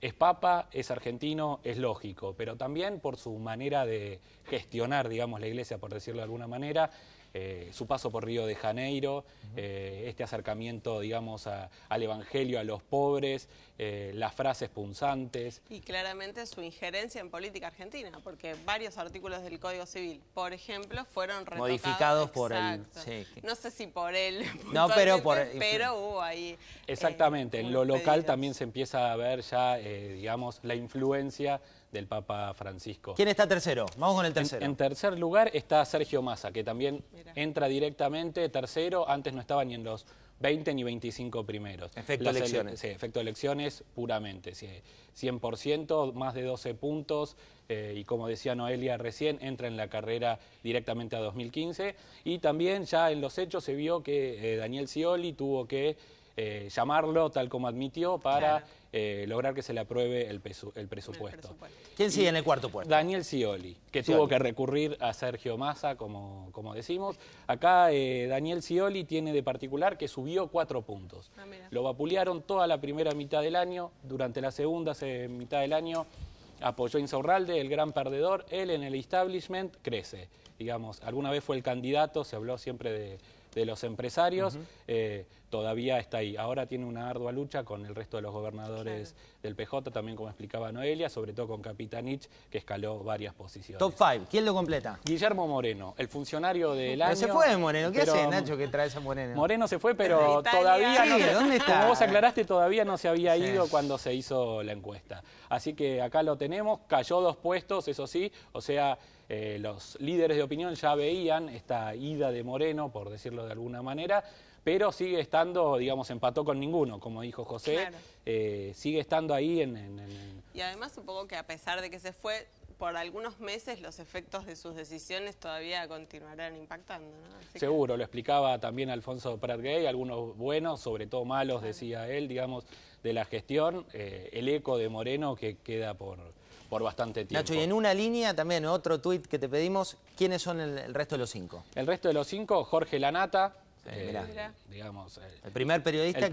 Speaker 7: es papa, es argentino, es lógico, pero también por su manera de gestionar, digamos, la iglesia, por decirlo de alguna manera, eh, su paso por Río de Janeiro, eh, este acercamiento, digamos, al Evangelio, a los pobres, eh, las frases punzantes.
Speaker 2: Y claramente su injerencia en política argentina, porque varios artículos del Código Civil, por ejemplo, fueron retocados. Modificados por él. No sé si por él. No, pero Pero hubo ahí.
Speaker 7: Exactamente, en lo local también se empieza a ver ya, digamos, la influencia del Papa Francisco. ¿Quién está tercero? Vamos con el tercero. En, tercer lugar está Sergio Massa, que también entra directamente tercero, antes no estaba ni en los 20 ni 25 primeros. Efecto elecciones. sí, efecto elecciones puramente, sí, 100%, más de 12 puntos, eh, y como decía Noelia recién, entra en la carrera directamente a 2015, y también ya en los hechos se vio que eh, Daniel Scioli tuvo que eh, llamarlo, tal como admitió, para eh, lograr que se le apruebe el, presupuesto. ¿Quién sigue en el cuarto puesto? Daniel Scioli, que tuvo que recurrir a Sergio Massa, como, como decimos. Acá eh, Daniel Scioli tiene de particular que subió cuatro puntos. Ah, Lo vapulearon toda la primera mitad del año, durante la segunda mitad del año apoyó a Insaurralde, el gran perdedor, él en el establishment crece. Digamos, alguna vez fue el candidato, se habló siempre de de los empresarios, eh, todavía está ahí. Ahora tiene una ardua lucha con el resto de los gobernadores del PJ, también como explicaba Noelia, sobre todo con Capitanich, que escaló varias posiciones. Top 5,
Speaker 1: ¿quién lo completa?
Speaker 7: Guillermo Moreno, el funcionario del año. se fue Moreno, ¿qué hace Nacho
Speaker 1: que trae a Moreno?
Speaker 7: Moreno se fue, pero todavía no, ¿dónde está? Como vos aclaraste, todavía no se había ido cuando se hizo la encuesta. Así que acá lo tenemos, cayó dos puestos, eso sí, o sea... Eh, los líderes de opinión ya veían esta ida de Moreno, por decirlo de alguna manera, pero sigue estando, digamos, empató con ninguno, como dijo José, eh, sigue estando ahí en,
Speaker 2: Y además supongo que a pesar de que se fue, por algunos meses los efectos de sus decisiones todavía continuarán impactando. ¿no?
Speaker 7: Seguro, lo explicaba también Alfonso Prat Gay, algunos buenos, sobre todo malos, decía él, digamos, de la gestión, eh, el eco de Moreno que queda por, por bastante tiempo. Nacho, y en
Speaker 1: una línea también, otro tuit que te pedimos, ¿quiénes son el, resto de los cinco?
Speaker 7: El resto de los cinco, Jorge Lanata, eh, eh, El, primer periodista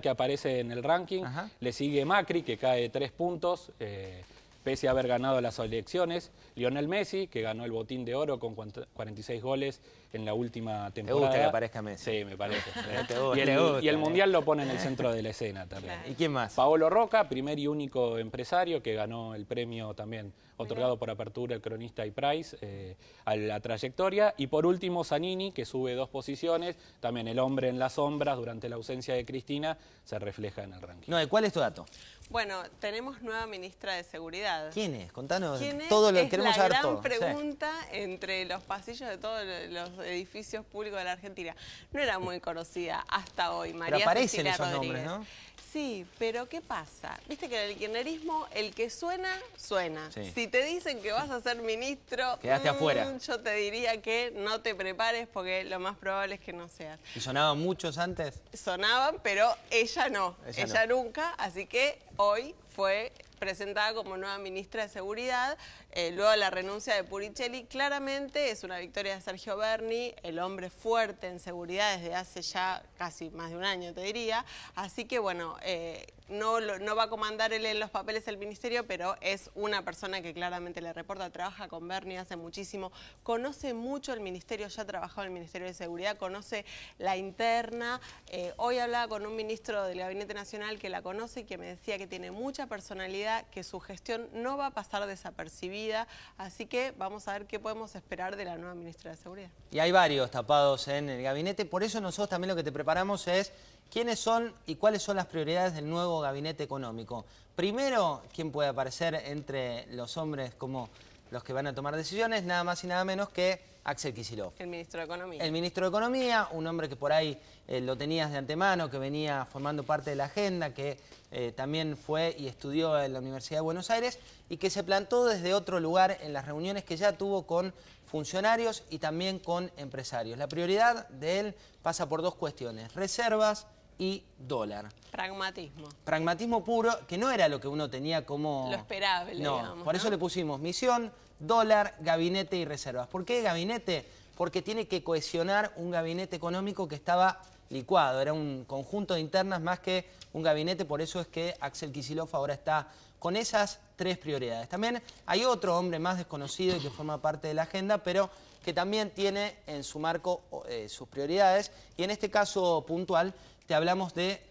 Speaker 7: que aparece... en el ranking. Le sigue Macri, que cae tres puntos. Eh, pese a haber ganado las elecciones, Lionel Messi, que ganó el botín de oro con 46 goles en la última temporada. Me gusta que Messi. Sí, me parece.
Speaker 5: y, el, Mundial
Speaker 7: lo pone en el centro de la escena también. ¿Y quién más? Paolo Roca, primer y único empresario que ganó el premio también otorgado por Apertura, el cronista y Price, eh, a la trayectoria. Y por último, Zanini, que sube dos posiciones. También el hombre en las sombras durante la ausencia de Cristina se refleja en el ranking.
Speaker 1: No, ¿de cuál es tu dato?
Speaker 2: Bueno, tenemos nueva ministra de Seguridad. ¿Quién es? Contanos.
Speaker 7: ¿Quién Todo lo es la
Speaker 2: gran pregunta entre los pasillos de todos los edificios públicos de la Argentina. No era muy conocida hasta hoy, María Pero aparecen esos Nombres, ¿no? Sí, pero ¿qué pasa? Viste que en el kirchnerismo el que suena, suena. Si te dicen que vas a ser ministro, mm, Yo te diría que no te prepares porque lo más probable es que no sea.
Speaker 1: ¿Y sonaban muchos antes?
Speaker 2: Sonaban, pero ella no. Ella, nunca, así que hoy fue presentada como nueva ministra de Seguridad eh, luego la renuncia de Puricelli, claramente es una victoria de Sergio Berni, el hombre fuerte en seguridad desde hace ya casi más de un año, te diría. Así que bueno, eh, no, va a comandar en los papeles el ministerio, pero es una persona que claramente le reporta, trabaja con Berni hace muchísimo, conoce mucho el ministerio, ya ha trabajado en el Ministerio de Seguridad, conoce la interna. Eh, hoy hablaba con un ministro del Gabinete Nacional que la conoce y que me decía que tiene mucha personalidad, que su gestión no va a pasar desapercibida Así que vamos a ver qué podemos esperar de la nueva ministra de Seguridad.
Speaker 1: Y hay varios tapados en el gabinete, por eso nosotros también lo que te preparamos es quiénes son y cuáles son las prioridades del nuevo gabinete económico. Primero, quién puede aparecer entre los hombres como los que van a tomar decisiones, nada más y nada menos que Axel Kicillof.
Speaker 2: El ministro de Economía. El ministro
Speaker 1: de Economía, un hombre que por ahí eh, lo tenías de antemano, que venía formando parte de la agenda, que eh, también fue y estudió en la Universidad de Buenos Aires y que se plantó desde otro lugar en las reuniones que ya tuvo con funcionarios y también con empresarios. La prioridad de él pasa por dos cuestiones, reservas y dólar.
Speaker 2: Pragmatismo.
Speaker 1: Pragmatismo puro, que no era lo que uno tenía como... Lo
Speaker 2: esperable, no, Por eso le
Speaker 1: pusimos misión, dólar, gabinete y reservas. ¿Por qué gabinete? Porque tiene que cohesionar un gabinete económico que estaba licuado, era un conjunto de internas más que un gabinete, por eso es que Axel Kisilov ahora está con esas tres prioridades. También hay otro hombre más desconocido y que forma parte de la agenda, pero que también tiene en su marco eh, sus prioridades y en este caso puntual te hablamos de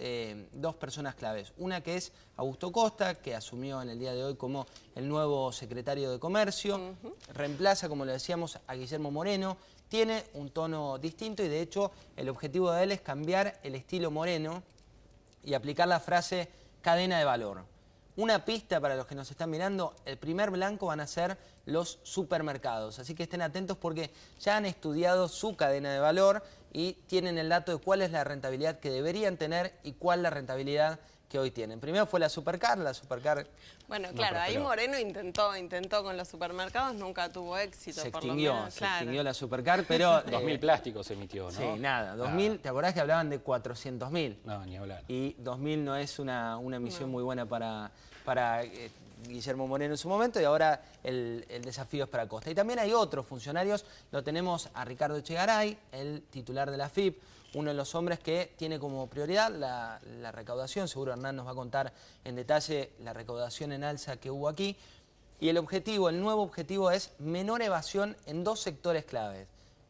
Speaker 1: eh, Dos, personas claves. Una que es Augusto Costa, que asumió en el día de hoy como el nuevo secretario de Comercio, reemplaza, como le decíamos, a Guillermo Moreno, tiene un tono distinto y de hecho el objetivo de él es cambiar el estilo moreno y aplicar la frase cadena de valor. Una pista para los que nos están mirando, el primer blanco van a ser los supermercados, así que estén atentos porque ya han estudiado su cadena de valor y tienen el dato de cuál es la rentabilidad que deberían tener y cuál la rentabilidad que hoy tienen. Primero fue la Supercar, la Supercar...
Speaker 2: Bueno, claro, ahí Moreno intentó, intentó con los supermercados, nunca tuvo éxito. Se extinguió, se extinguió
Speaker 1: la Supercar, pero... 2.000 eh, plásticos emitió, ¿no? Sí, nada, 2.000, ¿te acordás que hablaban de 400.000? No, ni hablar. Y 2.000 no es una, una emisión muy buena para, para eh, Guillermo Moreno en su momento y ahora el, el, desafío es para Costa. Y también hay otros funcionarios, lo tenemos a Ricardo Echegaray, el titular de la FIP, uno de los hombres que tiene como prioridad la, recaudación. Seguro Hernán nos va a contar en detalle la recaudación en alza que hubo aquí. Y el objetivo, el nuevo objetivo es menor evasión en dos sectores claves.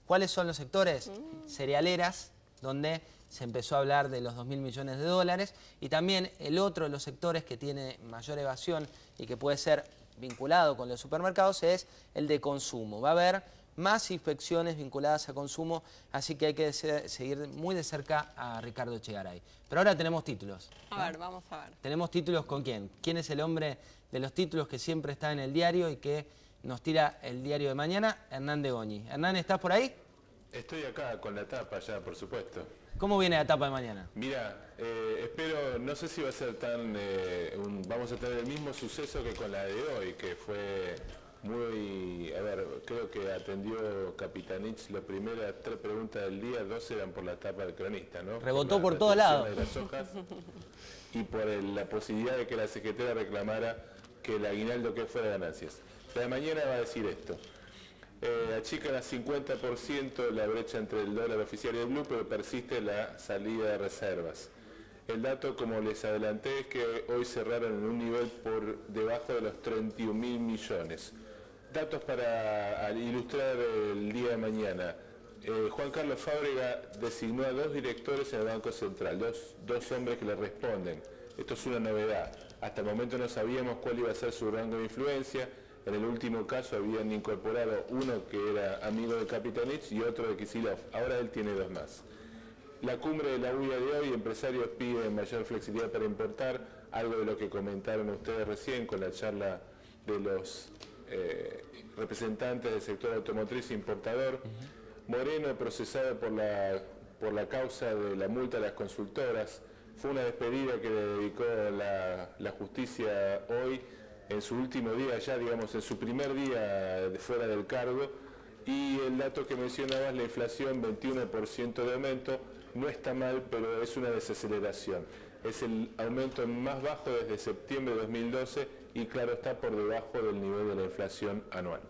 Speaker 1: ¿Cuáles son los sectores? Mm. Cerealeras, donde se empezó a hablar de los 2.000 millones de dólares, y también el otro de los sectores que tiene mayor evasión y que puede ser vinculado con los supermercados es el de consumo. Va a haber más infecciones vinculadas a consumo, así que hay que seguir muy de cerca a Ricardo Echegaray. Pero ahora tenemos títulos.
Speaker 2: A ver, vamos a ver.
Speaker 1: Tenemos títulos con quién. ¿Quién es el hombre de los títulos que siempre está en el diario y que nos tira el diario de mañana? Hernán de Goñi. Hernán, ¿estás por ahí?
Speaker 3: Estoy acá con la tapa ya, por supuesto.
Speaker 1: ¿Cómo viene la tapa de mañana?
Speaker 3: Mira, eh, espero, no sé si va a ser tan... Eh, vamos a tener el mismo suceso que con la de hoy, que fue muy, a ver, creo que atendió Capitanich la primera tres preguntas del día, dos eran por la tapa del cronista, ¿no? Rebotó por, todos lados. y por la posibilidad de que la secretaria reclamara que el aguinaldo que fuera ganancias. La de mañana va a decir esto. Eh, achican a 50% la brecha entre el dólar oficial y el blue, pero persiste la salida de reservas. El dato, como les adelanté, es que hoy cerraron en un nivel por debajo de los 31 mil millones. Datos para ilustrar el día de mañana. Eh, Juan Carlos Fábrega designó a dos directores en el Banco Central, dos, hombres que le responden. Esto es una novedad. Hasta el momento no sabíamos cuál iba a ser su rango de influencia. En el último caso habían incorporado uno que era amigo de Capitanich y otro de Kisilov. Ahora él tiene dos más. La cumbre de la UIA de hoy, empresarios piden mayor flexibilidad para importar, algo de lo que comentaron ustedes recién con la charla de los representante eh, representantes del sector automotriz e importador, Moreno procesado por la, por la causa de la multa a las consultoras, fue una despedida que le dedicó la, justicia hoy, en su último día ya, digamos, en su primer día de fuera del cargo, y el dato que mencionabas, la inflación, 21% de aumento, no está mal, pero es una desaceleración. Es el aumento más bajo desde septiembre de 2012 y claro está por debajo del nivel de la inflación anual.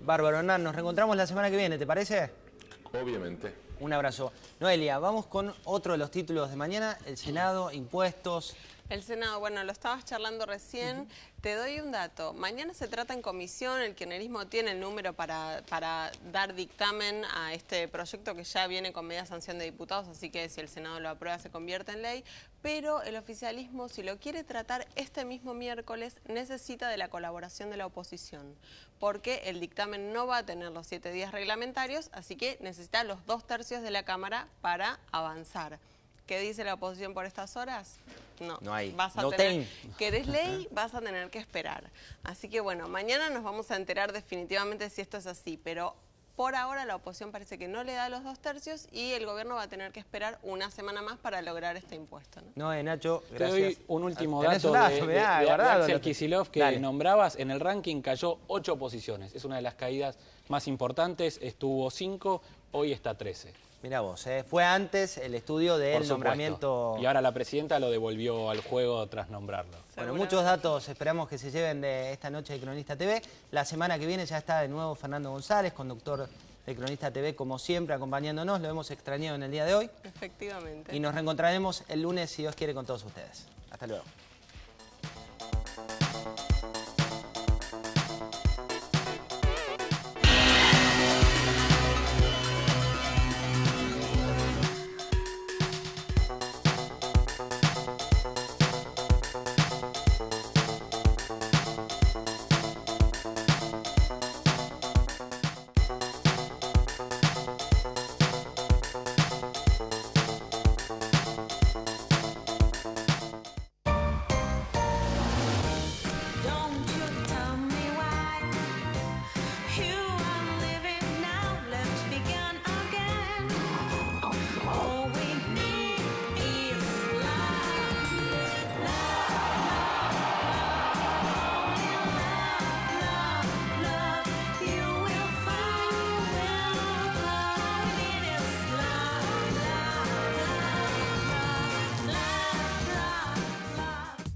Speaker 1: Bárbaro, Hernán, nos reencontramos la semana que viene, ¿te parece? Obviamente. Un abrazo. Noelia, vamos con otro de los títulos de mañana, el Senado, impuestos,
Speaker 2: el Senado, bueno, lo estabas charlando recién. Te doy un dato. Mañana se trata en comisión, el kirchnerismo tiene el número para, para dar dictamen a este proyecto que ya viene con media sanción de diputados, así que si el Senado lo aprueba se convierte en ley pero el oficialismo, si lo quiere tratar este mismo miércoles, necesita de la colaboración de la oposición, porque el dictamen no va a tener los siete días reglamentarios, así que necesita los dos tercios de la Cámara para avanzar. ¿Qué dice la oposición por estas horas? No, no hay. ley? Vas a tener que esperar. Así que bueno, mañana nos vamos a enterar definitivamente si esto es así, pero por ahora la oposición parece que no le da los dos tercios y el gobierno va a tener que esperar una semana más para lograr este impuesto.
Speaker 1: No, eh, Nacho, gracias. Te doy un último dato, de, que
Speaker 7: nombrabas. En el ranking cayó ocho posiciones. Es una de las caídas más importantes. Estuvo cinco, hoy está trece. Mira vos, eh.
Speaker 1: fue antes el estudio del nombramiento. Y ahora
Speaker 7: la presidenta lo devolvió al juego tras nombrarlo. Bueno, muchos
Speaker 1: datos esperamos que se lleven de esta noche de Cronista TV. La semana que viene ya está de nuevo Fernando González, conductor de Cronista TV, como siempre, acompañándonos. Lo hemos extrañado en el día de hoy.
Speaker 2: Efectivamente. Y
Speaker 1: nos reencontraremos el lunes, si Dios quiere, con todos ustedes. Hasta luego.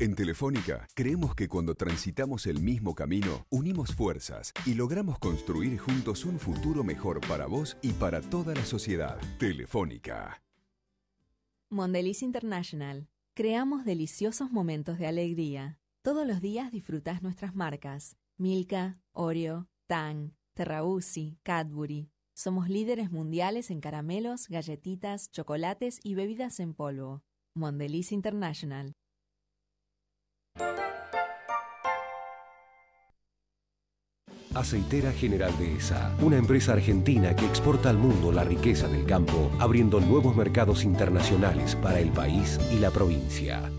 Speaker 5: En Telefónica, creemos que cuando transitamos el mismo camino, unimos fuerzas y logramos construir juntos un futuro mejor para vos y para toda la sociedad. Telefónica. Mondeliz International. Creamos deliciosos momentos
Speaker 2: de alegría. Todos los días disfrutas nuestras marcas. Milka, Oreo, Tang, Terrauzzi, Cadbury. Somos líderes mundiales en caramelos, galletitas, chocolates y bebidas en polvo. Mondeliz International
Speaker 5: Aceitera General de ESA, una empresa argentina que exporta al mundo la riqueza del campo, abriendo nuevos mercados internacionales para el país y la provincia.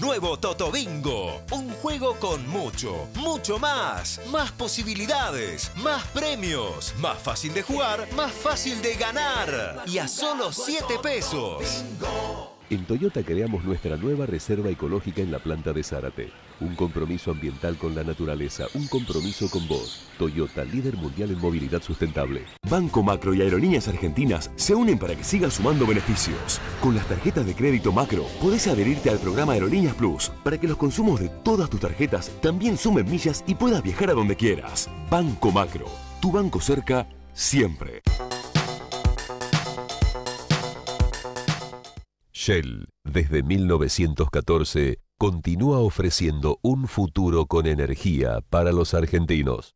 Speaker 4: Nuevo
Speaker 3: Toto Bingo, un juego con mucho, mucho más, más posibilidades, más premios, más fácil de jugar, más fácil de ganar y a solo 7
Speaker 4: pesos.
Speaker 3: En Toyota creamos nuestra nueva reserva ecológica en la planta de Zárate. Un compromiso ambiental con la naturaleza, un compromiso con vos. Toyota, líder mundial en movilidad sustentable. Banco Macro y Aerolíneas Argentinas se unen para que sigas sumando beneficios. Con las tarjetas de crédito Macro podés adherirte al programa Aerolíneas Plus para que los consumos de todas tus tarjetas también sumen millas y puedas viajar a donde quieras. Banco Macro, tu banco cerca siempre. Shell, desde 1914, continúa ofreciendo un futuro con energía para los argentinos.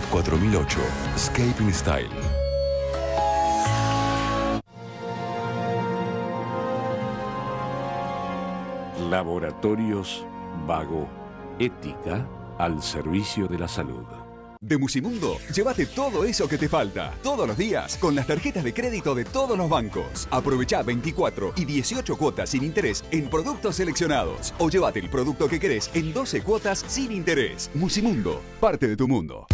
Speaker 5: 4008. Scaping Style. Laboratorios Vago. Ética al servicio de la salud. De Musimundo, llévate todo eso que te falta, todos los días, con las tarjetas de crédito de todos los bancos. Aprovecha 24 y 18 cuotas sin interés en productos seleccionados. O llévate el producto que querés en 12 cuotas sin interés. Musimundo, parte de tu mundo.